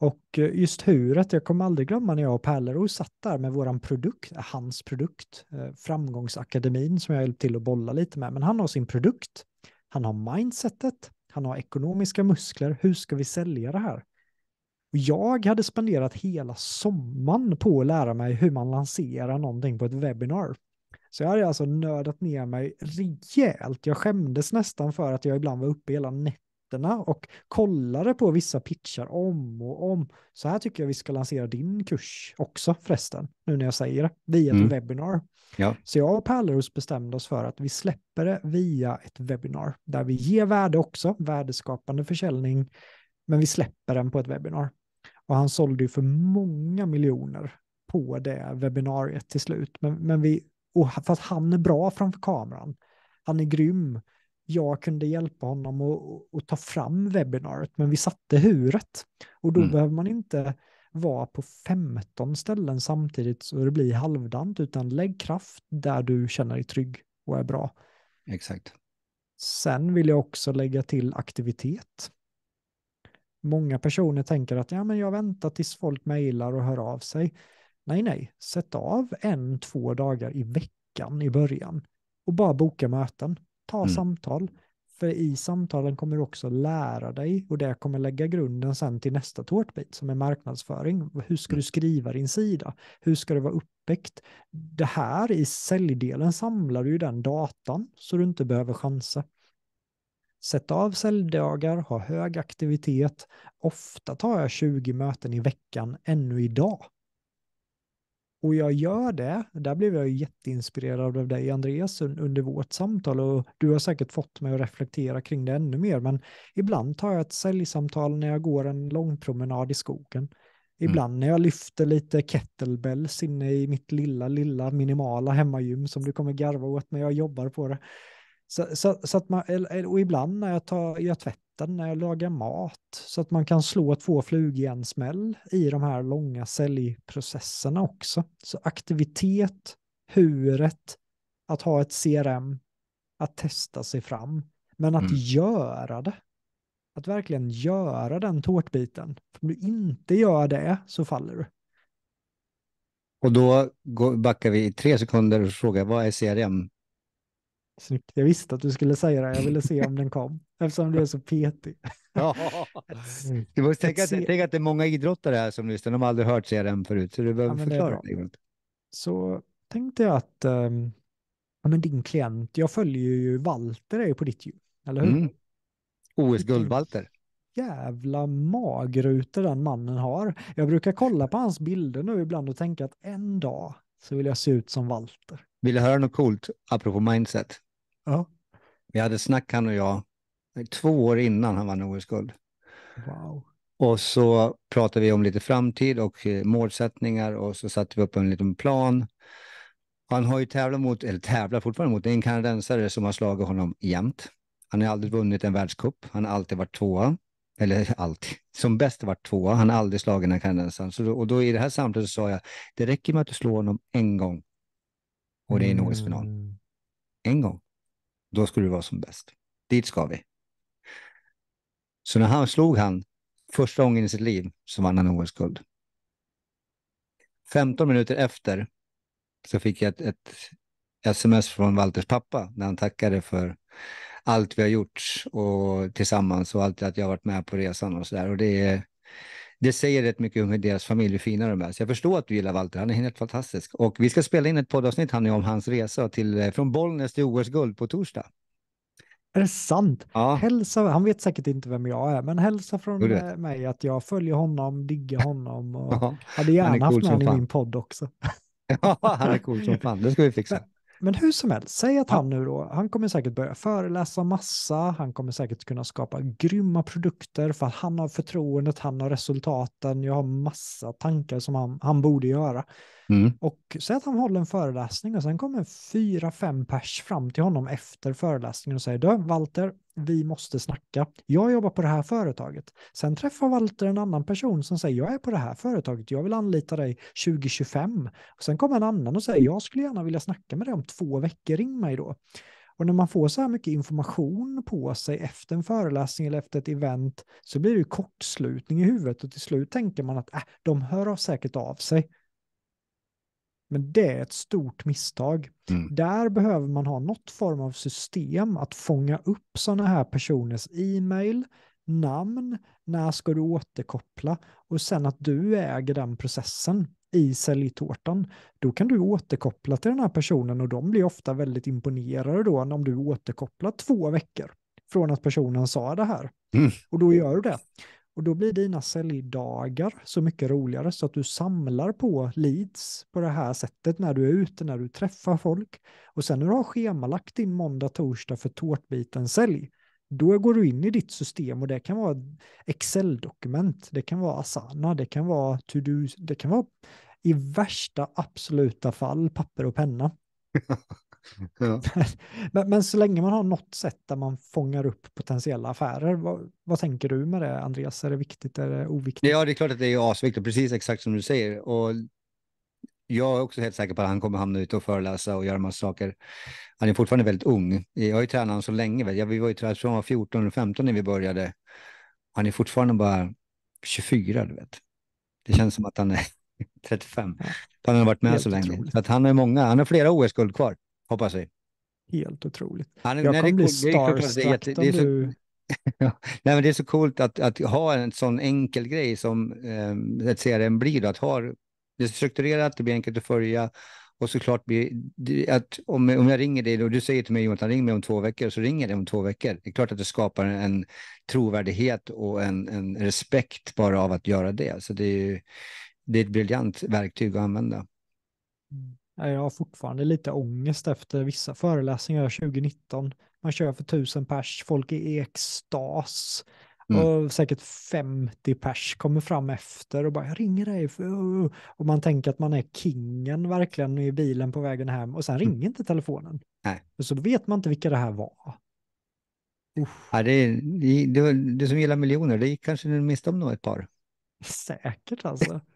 Och eh, just huret, jag kommer aldrig glömma när jag och Pärleros satt där med våran produkt, eh, hans produkt, eh, Framgångsakademin som jag hjälpt till att bolla lite med, men han har sin produkt, han har mindsetet, han har ekonomiska muskler, hur ska vi sälja det här? Och jag hade spenderat hela sommaren på att lära mig hur man lanserar någonting på ett webbinar. Så jag hade alltså nördat ner mig rejält. Jag skämdes nästan för att jag ibland var uppe hela nätterna nätterna och kollade på vissa pitchar om och om. Så här tycker jag vi ska lansera din kurs också förresten, nu när jag säger det, via ett mm. webbinar. Ja. Så jag och Pärleros bestämde oss för att vi släpper det via ett webbinar, där vi ger värde också, värdeskapande försäljning, men vi släpper den på ett webbinar. Och han sålde ju för många miljoner på det webbinariet till slut. Men, men vi, och för att han är bra framför kameran, han är grym, jag kunde hjälpa honom att, ta fram webbinariet, men vi satte huret. Och då mm. behöver man inte vara på 15 ställen samtidigt så det blir halvdant, utan lägg kraft där du känner dig trygg och är bra. Exakt. Sen vill jag också lägga till aktivitet. Många personer tänker att ja, men jag väntar tills folk mejlar och hör av sig. Nej, nej, sätt av en, två dagar i veckan i början och bara boka möten. Ta mm. samtal. För i samtalen kommer du också lära dig och det kommer lägga grunden sen till nästa tårtbit som är marknadsföring. Hur ska mm. du skriva din sida? Hur ska det vara uppbyggt? Det här i säljdelen samlar du ju den datan så du inte behöver chansa. Sätt av säljdagar, ha hög aktivitet. Ofta tar jag 20 möten i veckan ännu idag. Och jag gör det, där blev jag jätteinspirerad av dig Andreas under vårt samtal och du har säkert fått mig att reflektera kring det ännu mer, men ibland tar jag ett säljsamtal när jag går en lång promenad i skogen. Mm. Ibland mm. när jag lyfter lite kettlebells inne i mitt lilla, lilla minimala hemmagym som du kommer garva åt, när jag jobbar på det. Så, så, så att man, och ibland när jag, tar, gör tvätt äten när jag lagar mat. Så att man kan slå två flugor i en smäll i de här långa säljprocesserna också. Så aktivitet, huret, att ha ett CRM, att testa sig fram, men att mm. göra det. Att verkligen göra den tårtbiten. För om du inte gör det så faller du. Och då backar vi i tre sekunder och frågar vad är CRM? Snyggt, jag visste att du skulle säga det. Jag ville se om den kom, eftersom du är så petig. Ja, du måste tänka att, tänk att det är många idrottare här som lyssnar. De har aldrig hört CRM förut, så du behöver ja, förklara. Det så tänkte jag att ähm, ja, men din klient, jag följer ju Walter är ju på ditt djur, eller hur? Mm. OS-guld-Walter. Jävla magrutor den mannen har. Jag brukar kolla på hans bilder nu ibland och tänka att en dag så vill jag se ut som Walter. Vill du höra något coolt apropå mindset? Ja. Vi hade snack han och jag två år innan han vann OS-guld. Wow. Och så pratade vi om lite framtid och eh, målsättningar och så satte vi upp en liten plan. Han har ju tävlat mot, eller tävlar fortfarande mot, en kanadensare som har slagit honom jämt. Han har aldrig vunnit en världscup, han har alltid varit tvåa. Eller alltid, som bäst varit tvåa, han har aldrig slagit den här kanadensaren. Så och då i det här samtalet så sa jag, det räcker med att du slår honom en gång och det är en OS-final. Mm. En gång. Då skulle det vara som bäst. Dit ska vi. Så när han slog han första gången i sitt liv så vann han OS-guld. 15 minuter efter så fick jag ett, ett, sms från Walters pappa när han tackade för allt vi har gjort och tillsammans och allt att jag varit med på resan och så där. Och det är, det säger rätt mycket om hur deras familj, hur fina de är. Så jag förstår att du gillar Walter, han är helt fantastisk. Och vi ska spela in ett poddavsnitt han om hans resa till, eh, från Bollnäs till OS-guld på torsdag. Är det sant? Ja. Hälsa, han vet säkert inte vem jag är, men hälsa från eh, mig att jag följer honom, diggar honom och ja, hade gärna cool haft med honom i min podd också. ja, han är cool som fan, det ska vi fixa. Men hur som helst, säg att han nu då, han kommer säkert börja föreläsa massa, han kommer säkert kunna skapa grymma produkter för att han har förtroendet, han har resultaten, jag har massa tankar som han, han borde göra. Mm. Och säg att han håller en föreläsning och sen kommer fyra, fem pers fram till honom efter föreläsningen och säger, du Walter, vi måste snacka. Jag jobbar på det här företaget. Sen träffar Walter en annan person som säger jag är på det här företaget, jag vill anlita dig 2025. Och sen kommer en annan och säger jag skulle gärna vilja snacka med dig om två veckor, ring mig då. Och när man får så här mycket information på sig efter en föreläsning eller efter ett event så blir det kortslutning i huvudet och till slut tänker man att äh, de hör av säkert av sig. Men det är ett stort misstag. Mm. Där behöver man ha något form av system att fånga upp sådana här personers e-mail, namn, när ska du återkoppla och sen att du äger den processen i säljtårtan, då kan du återkoppla till den här personen och de blir ofta väldigt imponerade då om du återkopplar två veckor från att personen sa det här. Mm. Och då gör du det. Och då blir dina säljdagar så mycket roligare så att du samlar på leads på det här sättet när du är ute, när du träffar folk. Och sen när du har schemalagt din måndag, torsdag för tårtbiten sälj, då går du in i ditt system och det kan vara Excel-dokument, det kan vara Asana, det kan vara to do, det kan vara i värsta absoluta fall papper och penna. men, men, så länge man har något sätt där man fångar upp potentiella affärer, vad, vad, tänker du med det Andreas? Är det viktigt, är det oviktigt? Ja, det är klart att det är asviktigt, precis exakt som du säger. Och jag är också helt säker på att han kommer hamna ute och föreläsa och göra massa saker. Han är fortfarande väldigt ung. Jag har ju tränat honom så länge. vi var ju tränade från han var 14 eller 15 när vi började. Han är fortfarande bara 24, du vet. Det känns som att han är 35. Han har varit med helt så länge. Så att han, är många, han har flera OS-guld kvar. Hoppas vi. Helt otroligt. Han, jag kommer bli starstruck Ja. Nej, men det är så coolt att, att ha en sån enkel grej som eh, ett CRM blir. Då, att ha, det är strukturerat, det blir enkelt att följa och såklart blir att om, om jag ringer dig och du säger till mig att ring mig om två veckor så ringer jag dig om två veckor. Det är klart att det skapar en, en trovärdighet och en, en, respekt bara av att göra det. Så det är, ju, det är ett briljant verktyg att använda. Mm. Jag har fortfarande lite ångest efter vissa föreläsningar 2019. Man kör för tusen pers, folk är i extas. Mm. Och säkert 50 pers kommer fram efter och bara jag ringer dig. Och man tänker att man är kingen verkligen i bilen på vägen hem och sen mm. ringer mm. inte telefonen. Nej. Och så vet man inte vilka det här var. Ja, det, det, du som gillar miljoner, det gick kanske du miste om något par. Säkert alltså.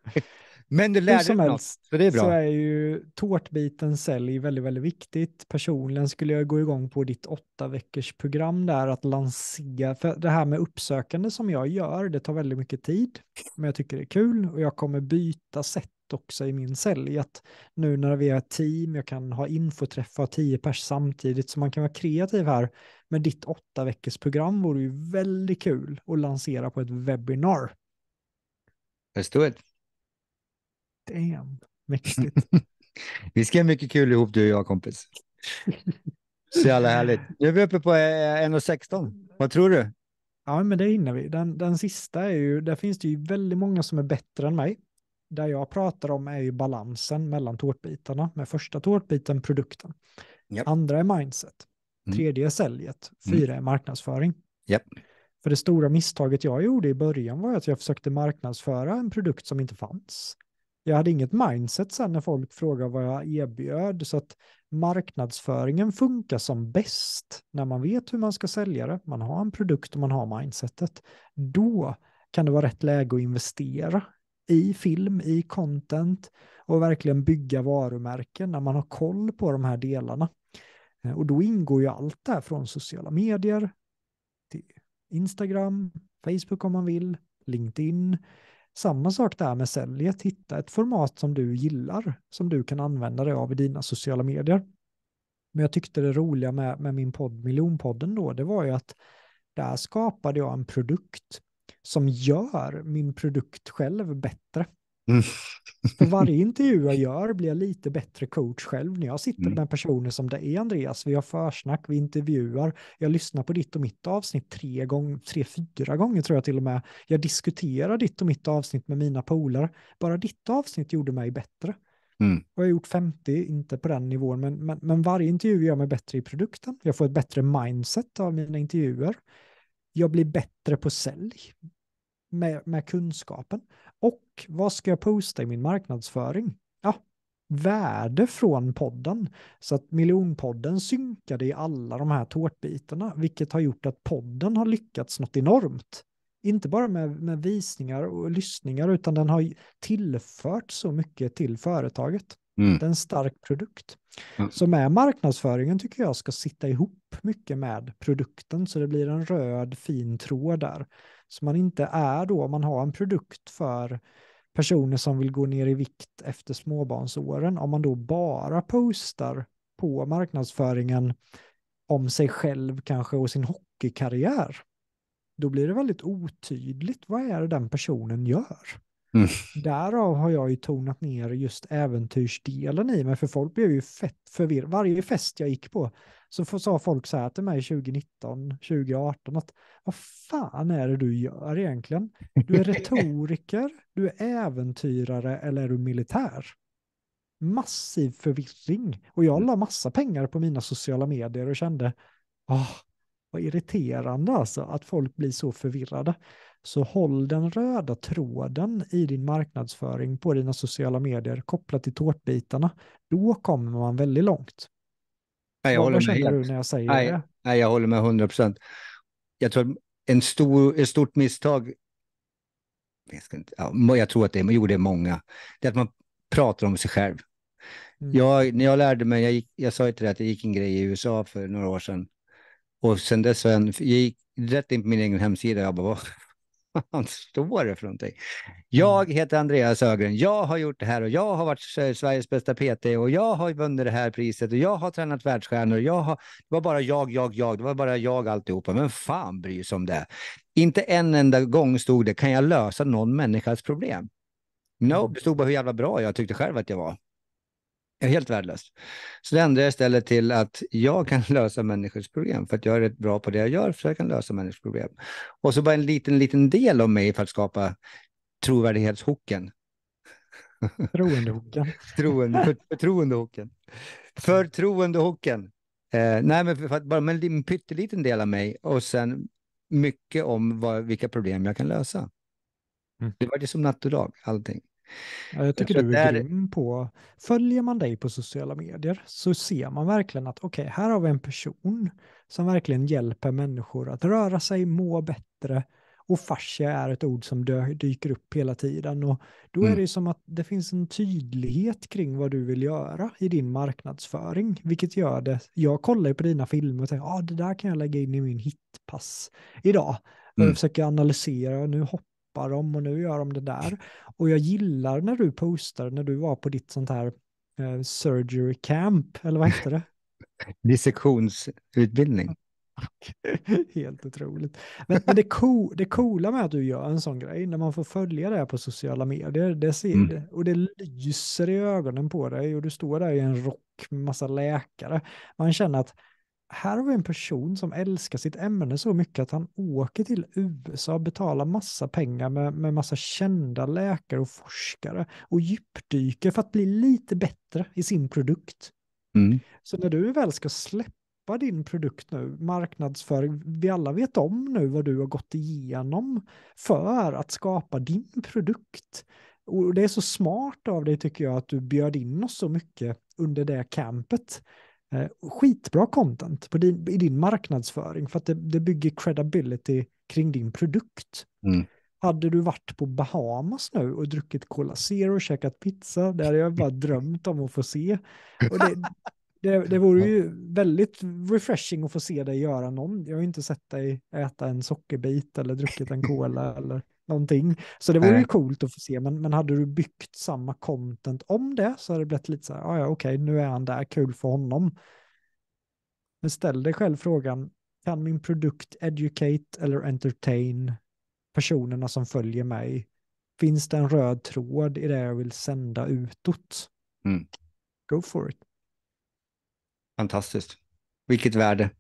Men du lärde dig något, så det är bra. Så är ju tårtbiten sälj väldigt, väldigt viktigt. Personligen skulle jag gå igång på ditt åtta veckors program där att lansera, för det här med uppsökande som jag gör, det tar väldigt mycket tid, men jag tycker det är kul och jag kommer byta sätt också i min sälj, att nu när vi är ett team, jag kan ha infoträffar tio pers samtidigt, så man kan vara kreativ här. Men ditt åtta veckors program vore ju väldigt kul att lansera på ett webbinar. Let's do it. Damn, mäktigt. vi ska ha mycket kul ihop du och jag kompis. Så jävla härligt. Nu är vi uppe på 1,16. Eh, Vad tror du? Ja, men det hinner vi. Den, den sista är ju, där finns det ju väldigt många som är bättre än mig. Där jag pratar om är ju balansen mellan tårtbitarna. Med första tårtbiten, produkten. Yep. Andra är mindset. Mm. Tredje är säljet. Mm. Fyra är marknadsföring. Yep. För det stora misstaget jag gjorde i början var att jag försökte marknadsföra en produkt som inte fanns jag hade inget mindset sen när folk frågar vad jag erbjöd, så att marknadsföringen funkar som bäst när man vet hur man ska sälja det, man har en produkt och man har mindsetet. Då kan det vara rätt läge att investera i film, i content och verkligen bygga varumärken när man har koll på de här delarna. Och då ingår ju allt det här från sociala medier till Instagram, Facebook om man vill, LinkedIn, samma sak där med säljet, hitta ett format som du gillar, som du kan använda dig av i dina sociala medier. Men jag tyckte det roliga med, med min podd Miljonpodden då, det var ju att där skapade jag en produkt som gör min produkt själv bättre. För mm. varje intervju jag gör blir jag lite bättre coach själv när jag sitter mm. med personer som det är Andreas. Vi har försnack, vi intervjuar, jag lyssnar på ditt och mitt avsnitt tre, gång, tre fyra gånger tror jag till och med. Jag diskuterar ditt och mitt avsnitt med mina polare. Bara ditt avsnitt gjorde mig bättre. Mm. jag har gjort 50, inte på den nivån, men, men, men varje intervju gör mig bättre i produkten. Jag får ett bättre mindset av mina intervjuer. Jag blir bättre på sälj med, med kunskapen. Och vad ska jag posta i min marknadsföring? Ja, värde från podden. Så att miljonpodden synkade i alla de här tårtbitarna, vilket har gjort att podden har lyckats något enormt. Inte bara med, med visningar och lyssningar, utan den har tillfört så mycket till företaget. Mm. Det är en stark produkt. Mm. Så med marknadsföringen tycker jag ska sitta ihop mycket med produkten, så det blir en röd fin tråd där. Så man inte är då, man har en produkt för personer som vill gå ner i vikt efter småbarnsåren, om man då bara postar på marknadsföringen om sig själv kanske och sin hockeykarriär, då blir det väldigt otydligt vad är det den personen gör. Mm. Därav har jag ju tonat ner just äventyrsdelen i mig, för folk blev ju fett förvirrade. Varje fest jag gick på så sa folk så här till mig 2019, 2018, att vad fan är det du gör egentligen? Du är retoriker, du är äventyrare eller är du militär? Massiv förvirring. Och jag la massa pengar på mina sociala medier och kände, ah, vad irriterande alltså att folk blir så förvirrade. Så håll den röda tråden i din marknadsföring på dina sociala medier kopplat till tårtbitarna. Då kommer man väldigt långt. Nej, jag Vad håller känner med. du när jag säger nej, det? Nej, jag håller med 100 procent. Jag tror en stor, ett stort misstag, jag, inte, ja, jag tror att det, jo, det är många, det är att man pratar om sig själv. Mm. Jag, när jag lärde mig, jag, gick, jag sa ju till dig att jag gick en grej i USA för några år sedan. Och sen dess, jag gick rätt in på min egen hemsida, jag bara, vad står det för någonting? Mm. Jag heter Andreas Ögren, jag har gjort det här och jag har varit Sveriges bästa PT och jag har vunnit det här priset och jag har tränat världsstjärnor. Jag har... Det var bara jag, jag, jag, det var bara jag alltihopa. Men fan bryr sig om det? Inte en enda gång stod det, kan jag lösa någon människas problem? No, mm. det stod bara hur jävla bra jag tyckte själv att jag var är Helt värdelöst. Så det ändrar jag istället till att jag kan lösa människors problem, för att jag är rätt bra på det jag gör, så jag kan lösa människors problem. Och så bara en liten, liten del av mig för att skapa trovärdighetshocken. Troendehocken. Troende, förtroendehocken. Förtroendehocken. Eh, nej, men för, för att bara med en pytteliten del av mig och sen mycket om vad, vilka problem jag kan lösa. Mm. Det var det som natt och dag, allting. Jag tycker jag du är där... grym på, följer man dig på sociala medier så ser man verkligen att okej, okay, här har vi en person som verkligen hjälper människor att röra sig, må bättre och fascia är ett ord som dyker upp hela tiden och då mm. är det som att det finns en tydlighet kring vad du vill göra i din marknadsföring, vilket gör det, jag kollar ju på dina filmer och tänker, ja ah, det där kan jag lägga in i min hitpass idag. Mm. Jag försöker analysera, och nu hoppar hoppar de och nu gör de det där. Och jag gillar när du postar, när du var på ditt sånt här eh, surgery camp, eller vad heter det? Dissektionsutbildning. Helt otroligt. Men, men det, co det coola med att du gör en sån grej, när man får följa det på sociala medier, det ser, mm. och det lyser i ögonen på dig och du står där i en rock med massa läkare, man känner att här har vi en person som älskar sitt ämne så mycket att han åker till USA, och betalar massa pengar med, med massa kända läkare och forskare och djupdyker för att bli lite bättre i sin produkt. Mm. Så när du väl ska släppa din produkt nu, marknadsföring, vi alla vet om nu vad du har gått igenom för att skapa din produkt. Och det är så smart av dig tycker jag att du bjöd in oss så mycket under det campet. Eh, skitbra content på din, i din marknadsföring för att det, det bygger credibility kring din produkt. Mm. Hade du varit på Bahamas nu och druckit Cola Zero och käkat pizza, det hade jag bara drömt om att få se. Och det, det, det vore ju väldigt refreshing att få se dig göra någon. Jag har ju inte sett dig äta en sockerbit eller druckit en cola eller någonting. Så det vore ju coolt att få se, men, men hade du byggt samma content om det så hade det blivit lite så här, ah, ja okej, nu är han där, kul för honom. Men ställ dig själv frågan, kan min produkt educate eller entertain personerna som följer mig? Finns det en röd tråd i det jag vill sända utåt? Mm. Go for it. Fantastiskt. Vilket värde.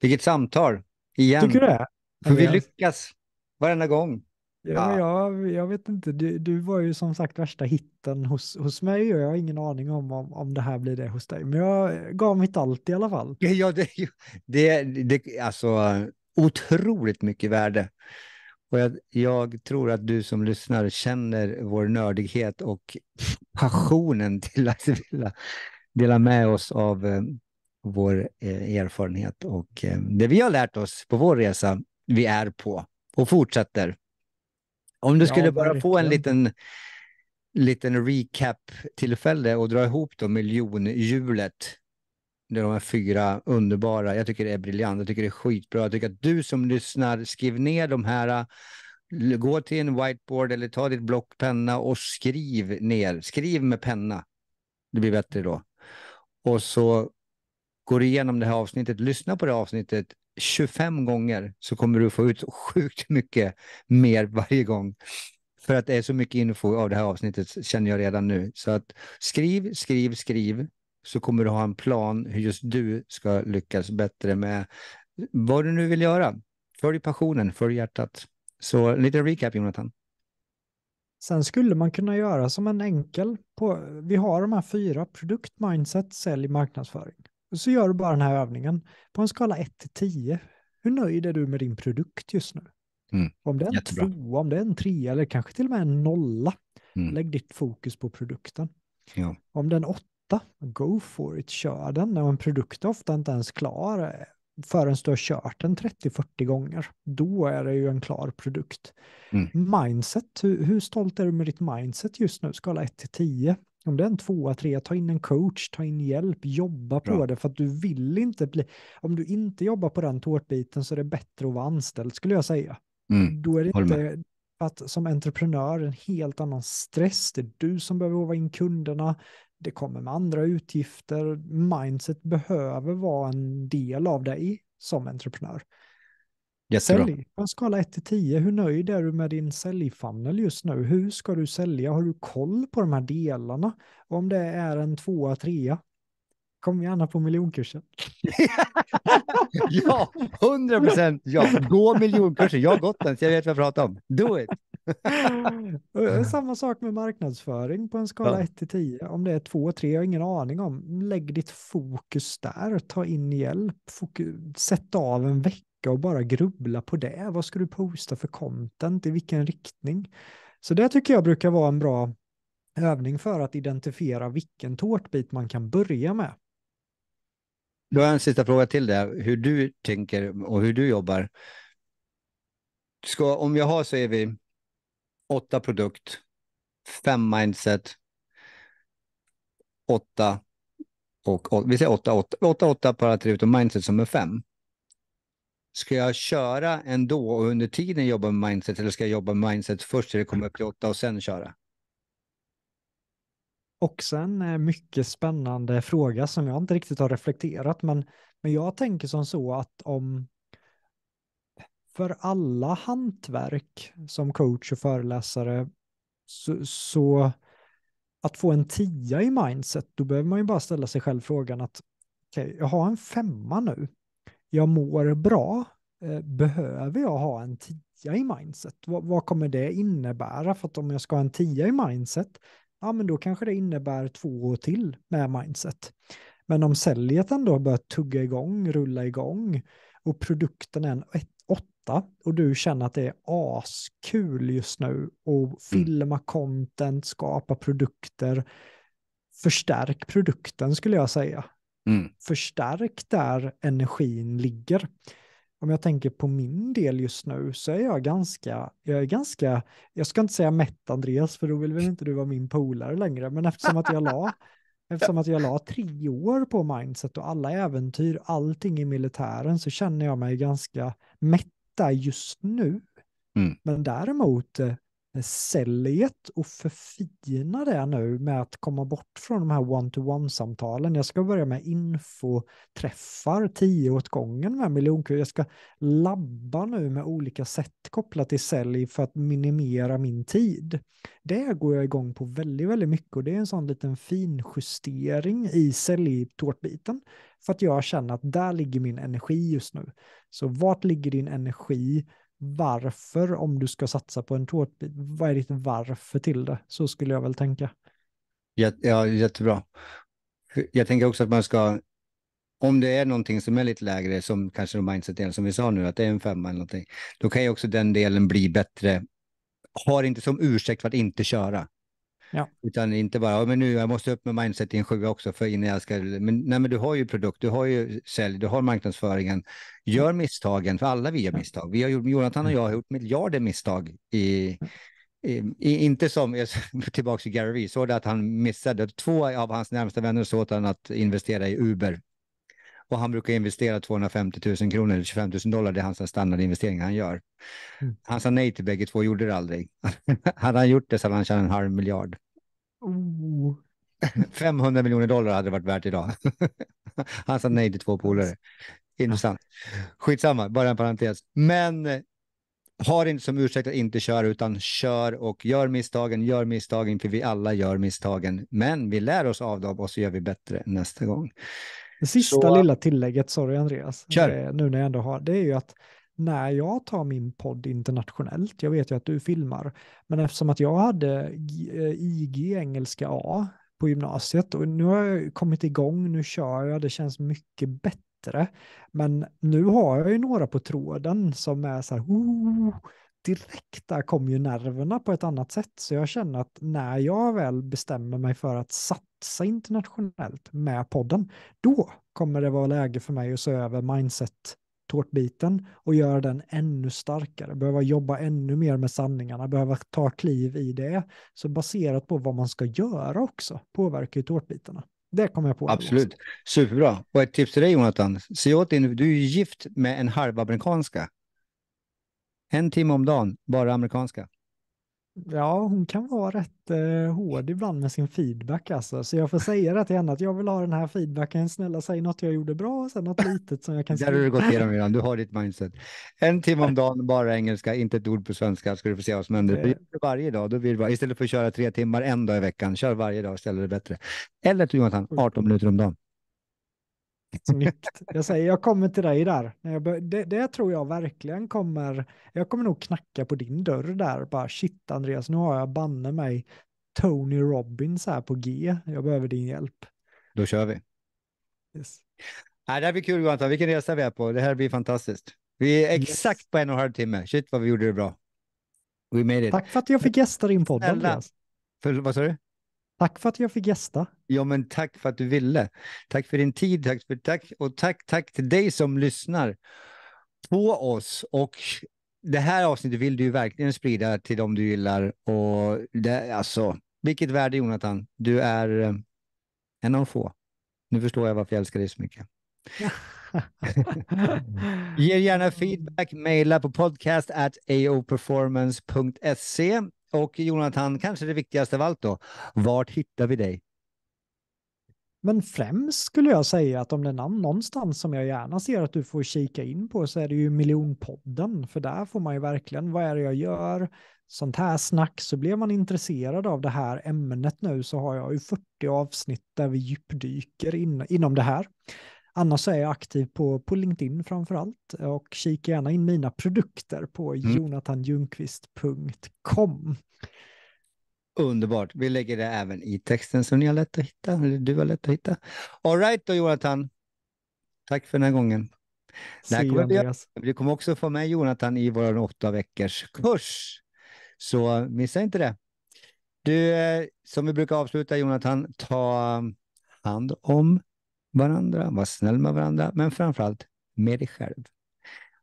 Vilket samtal. Igen. Tycker du det? För vi lyckas varenda gång. Ja, jag, jag vet inte, du, du var ju som sagt värsta hitten hos, hos mig och jag har ingen aning om, om om det här blir det hos dig. Men jag gav mitt allt i alla fall. Ja, det, det, det alltså otroligt mycket värde. Och jag, jag, tror att du som lyssnar känner vår nördighet och passionen till att vilja dela med oss av eh, vår eh, erfarenhet och eh, det vi har lärt oss på vår resa vi är på och fortsätter om du skulle ja, bara få en liten, liten recap-tillfälle och dra ihop då miljonhjulet. De här fyra underbara. Jag tycker det är briljant. Jag tycker det är skitbra. Jag tycker att du som lyssnar, skriv ner de här. Gå till en whiteboard eller ta ditt blockpenna och skriv ner. Skriv med penna. Det blir bättre då. Och så går du igenom det här avsnittet, lyssna på det här avsnittet 25 gånger så kommer du få ut sjukt mycket mer varje gång. För att det är så mycket info av det här avsnittet känner jag redan nu. Så att skriv, skriv, skriv så kommer du ha en plan hur just du ska lyckas bättre med vad du nu vill göra. Följ passionen, följ hjärtat. Så lite recap Jonathan. Sen skulle man kunna göra som en enkel, på, vi har de här fyra, produkt, mindset, sälj, marknadsföring så gör du bara den här övningen. På en skala 1 till 10, hur nöjd är du med din produkt just nu? Mm. Om det är en 2, om det är en 3 eller kanske till och med en 0. mm. lägg ditt fokus på produkten. Ja. Om det är en 8, go for it, kör den. Och en produkt är ofta inte ens klar eh, förrän du har kört den 30-40 gånger. Då är det ju en klar produkt. Mm. Mindset, hur, hur stolt är du med ditt mindset just nu? Skala 1 till 10 om det är en tvåa, trea, ta in en coach, ta in hjälp, jobba Bra. på det för att du vill inte bli, om du inte jobbar på den tårtbiten så är det bättre att vara anställd skulle jag säga. Mm. Då är det inte att som entreprenör en helt annan stress, det är du som behöver vara in kunderna, det kommer med andra utgifter, mindset behöver vara en del av dig som entreprenör. Jättebra. på en skala 1 10. Hur nöjd är du med din säljfunnel just nu? Hur ska du sälja? Har du koll på de här delarna? om det är en 2-3? kom gärna på miljonkursen. ja, 100%! procent ja. Gå miljonkursen. Jag har gått den, så jag vet vad jag pratar om. Do it! Samma sak med marknadsföring på en skala ja. 1 10. Om det är 2, 3, jag har ingen aning om. Lägg ditt fokus där, ta in hjälp, Fokus, sätt av en vecka backa och bara grubbla på det. Vad ska du posta för content? I vilken riktning? Så det tycker jag brukar vara en bra övning för att identifiera vilken tårtbit man kan börja med. Då har jag en sista fråga till dig, hur du tänker och hur du jobbar. Ska, om jag har så är vi åtta produkt, fem mindset, åtta och, och vi säger åtta, åtta, åtta, åtta på attribut och mindset som är fem ska jag köra ändå och under tiden jobba med mindset eller ska jag jobba med mindset först till det kommer upp till åtta och sen köra? Också en mycket spännande fråga som jag inte riktigt har reflekterat, men, men jag tänker som så att om för alla hantverk som coach och föreläsare så, så att få en tia i mindset, då behöver man ju bara ställa sig själv frågan att okej, okay, jag har en femma nu, jag mår bra, eh, behöver jag ha en tia i mindset? Vad, vad, kommer det innebära? För att om jag ska ha en tia i mindset, ja men då kanske det innebär två år till med mindset. Men om säljet ändå börjar tugga igång, rulla igång och produkten är en åtta och du känner att det är askul just nu och mm. filma content, skapa produkter, förstärk produkten skulle jag säga mm. förstärkt där energin ligger. Om jag tänker på min del just nu så är jag ganska, jag är ganska, jag ska inte säga mätt Andreas för då vill väl inte du vara min polare längre, men eftersom att jag la Eftersom att jag la tre år på mindset och alla äventyr, allting i militären, så känner jag mig ganska mätta just nu. Mm. Men däremot eh, säljet och förfina det nu med att komma bort från de här one-to-one-samtalen. Jag ska börja med infoträffar, tio åt gången med miljonkunder. Jag ska labba nu med olika sätt kopplat till sälj för att minimera min tid. Det går jag igång på väldigt, väldigt mycket och det är en sån liten finjustering i säljtårtbiten för att jag känner att där ligger min energi just nu. Så vart ligger din energi? varför, om du ska satsa på en tårtbit, vad är ditt varför till det? Så skulle jag väl tänka. Ja, jättebra. Jag tänker också att man ska, om det är någonting som är lite lägre, som kanske de mindset-delen som vi sa nu, att det är en femma eller någonting, då kan ju också den delen bli bättre. Har inte som ursäkt för att inte köra. Ja. Utan inte bara, men nu jag måste upp med mindset i en sjua också för innan jag ska... Men, nej, men du har ju produkt, du har ju sälj, du har marknadsföringen. Gör mm. misstagen, för alla vi gör misstag. Vi har Jonathan och mm. jag har gjort miljarder misstag i... Mm. i, i inte som, tillbaka till Gary Vee, såg det att han missade. Två av hans närmaste vänner såg åt honom att investera i Uber. Och han brukar investera 250 000 kronor, 25 000 dollar, det är hans standardinvestering han gör. Han sa nej till bägge två, gjorde det aldrig. hade han gjort det så hade han tjänat en halv miljard. Oh. 500 miljoner dollar hade det varit värt idag. Han sa nej till två polare. Intressant. Skitsamma, bara en parentes. Men eh, ha det inte som ursäkt att inte köra, utan kör och gör misstagen, gör misstagen, för vi alla gör misstagen. Men vi lär oss av dem och så gör vi bättre nästa gång. Det sista så... lilla tillägget, sorry Andreas, kör. Eh, nu när jag ändå har, det är ju att när jag tar min podd internationellt, jag vet ju att du filmar, men eftersom att jag hade IG eh, engelska A på gymnasiet och nu har jag kommit igång, nu kör jag, det känns mycket bättre. Men nu har jag ju några på tråden som är så här, oh, direkt där kommer ju nerverna på ett annat sätt. Så jag känner att när jag väl bestämmer mig för att satsa internationellt med podden, då kommer det vara läge för mig att se över mindset tårtbiten och göra den ännu starkare, behöva jobba ännu mer med sanningarna, behöva ta kliv i det. Så baserat på vad man ska göra också påverkar ju tårtbitarna. Det kommer jag på. Absolut. Superbra. Och ett tips till dig Jonathan. Se åt din, du är ju gift med en halv amerikanska. En timme om dagen, bara amerikanska. Ja, hon kan vara rätt eh, hård ibland med sin feedback alltså. Så jag får säga det till henne att jag vill ha den här feedbacken. Snälla säg något jag gjorde bra och sen något litet som jag kan... säga. Där har du gått igenom redan, du har ditt mindset. En timme om dagen, bara engelska, inte ett ord på svenska, ska du få se vad som händer. Varje dag, då vill bara, istället för att köra tre timmar en dag i veckan, kör varje dag istället, det bättre. Eller Jonathan, 18 minuter om dagen. Snyggt. Jag säger, jag kommer till dig där. Det, det tror jag verkligen kommer, jag kommer nog knacka på din dörr där, bara shit Andreas, nu har jag banne mig Tony Robbins här på G, jag behöver din hjälp. Då kör vi. Yes. Ja, det här blir kul Jonathan, vilken resa vi är på, det här blir fantastiskt. Vi är exakt yes. på en och en halv timme, shit vad vi gjorde det bra. We made it. Tack för att jag fick gästa din podd Andreas. För, vad sa du? Tack för att jag fick gästa. Ja, men tack för att du ville. Tack för din tid, tack, för, tack och tack, tack till dig som lyssnar på oss. Och det här avsnittet vill du ju verkligen sprida till dem du gillar. Och det, alltså, vilket värde Jonathan, du är eh, en av få. Nu förstår jag varför jag älskar dig så mycket. Ge gärna feedback, mejla på podcast at aoperformance.se och Jonathan, kanske det viktigaste av allt då, vart hittar vi dig? Men främst skulle jag säga att om det är någonstans som jag gärna ser att du får kika in på så är det ju miljonpodden, för där får man ju verkligen, vad är det jag gör? Sånt här snack, så blir man intresserad av det här ämnet nu så har jag ju 40 avsnitt där vi djupdyker in, inom det här. Annars är jag aktiv på, på LinkedIn framför allt och kika gärna in mina produkter på mm. jonathanjungqvist.com. Underbart. Vi lägger det även i texten som ni har lätt att hitta, eller du har lätt att hitta. All right då Jonathan. Tack för den här gången. Det här kommer bli, du kommer också få med Jonathan i vår åtta veckors kurs. Så missa inte det. Du, eh, som vi brukar avsluta Jonathan, ta hand om varandra, var snäll med varandra, men framförallt med dig själv.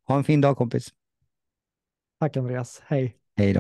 Ha en fin dag kompis. Tack Andreas. Hej. Hej då.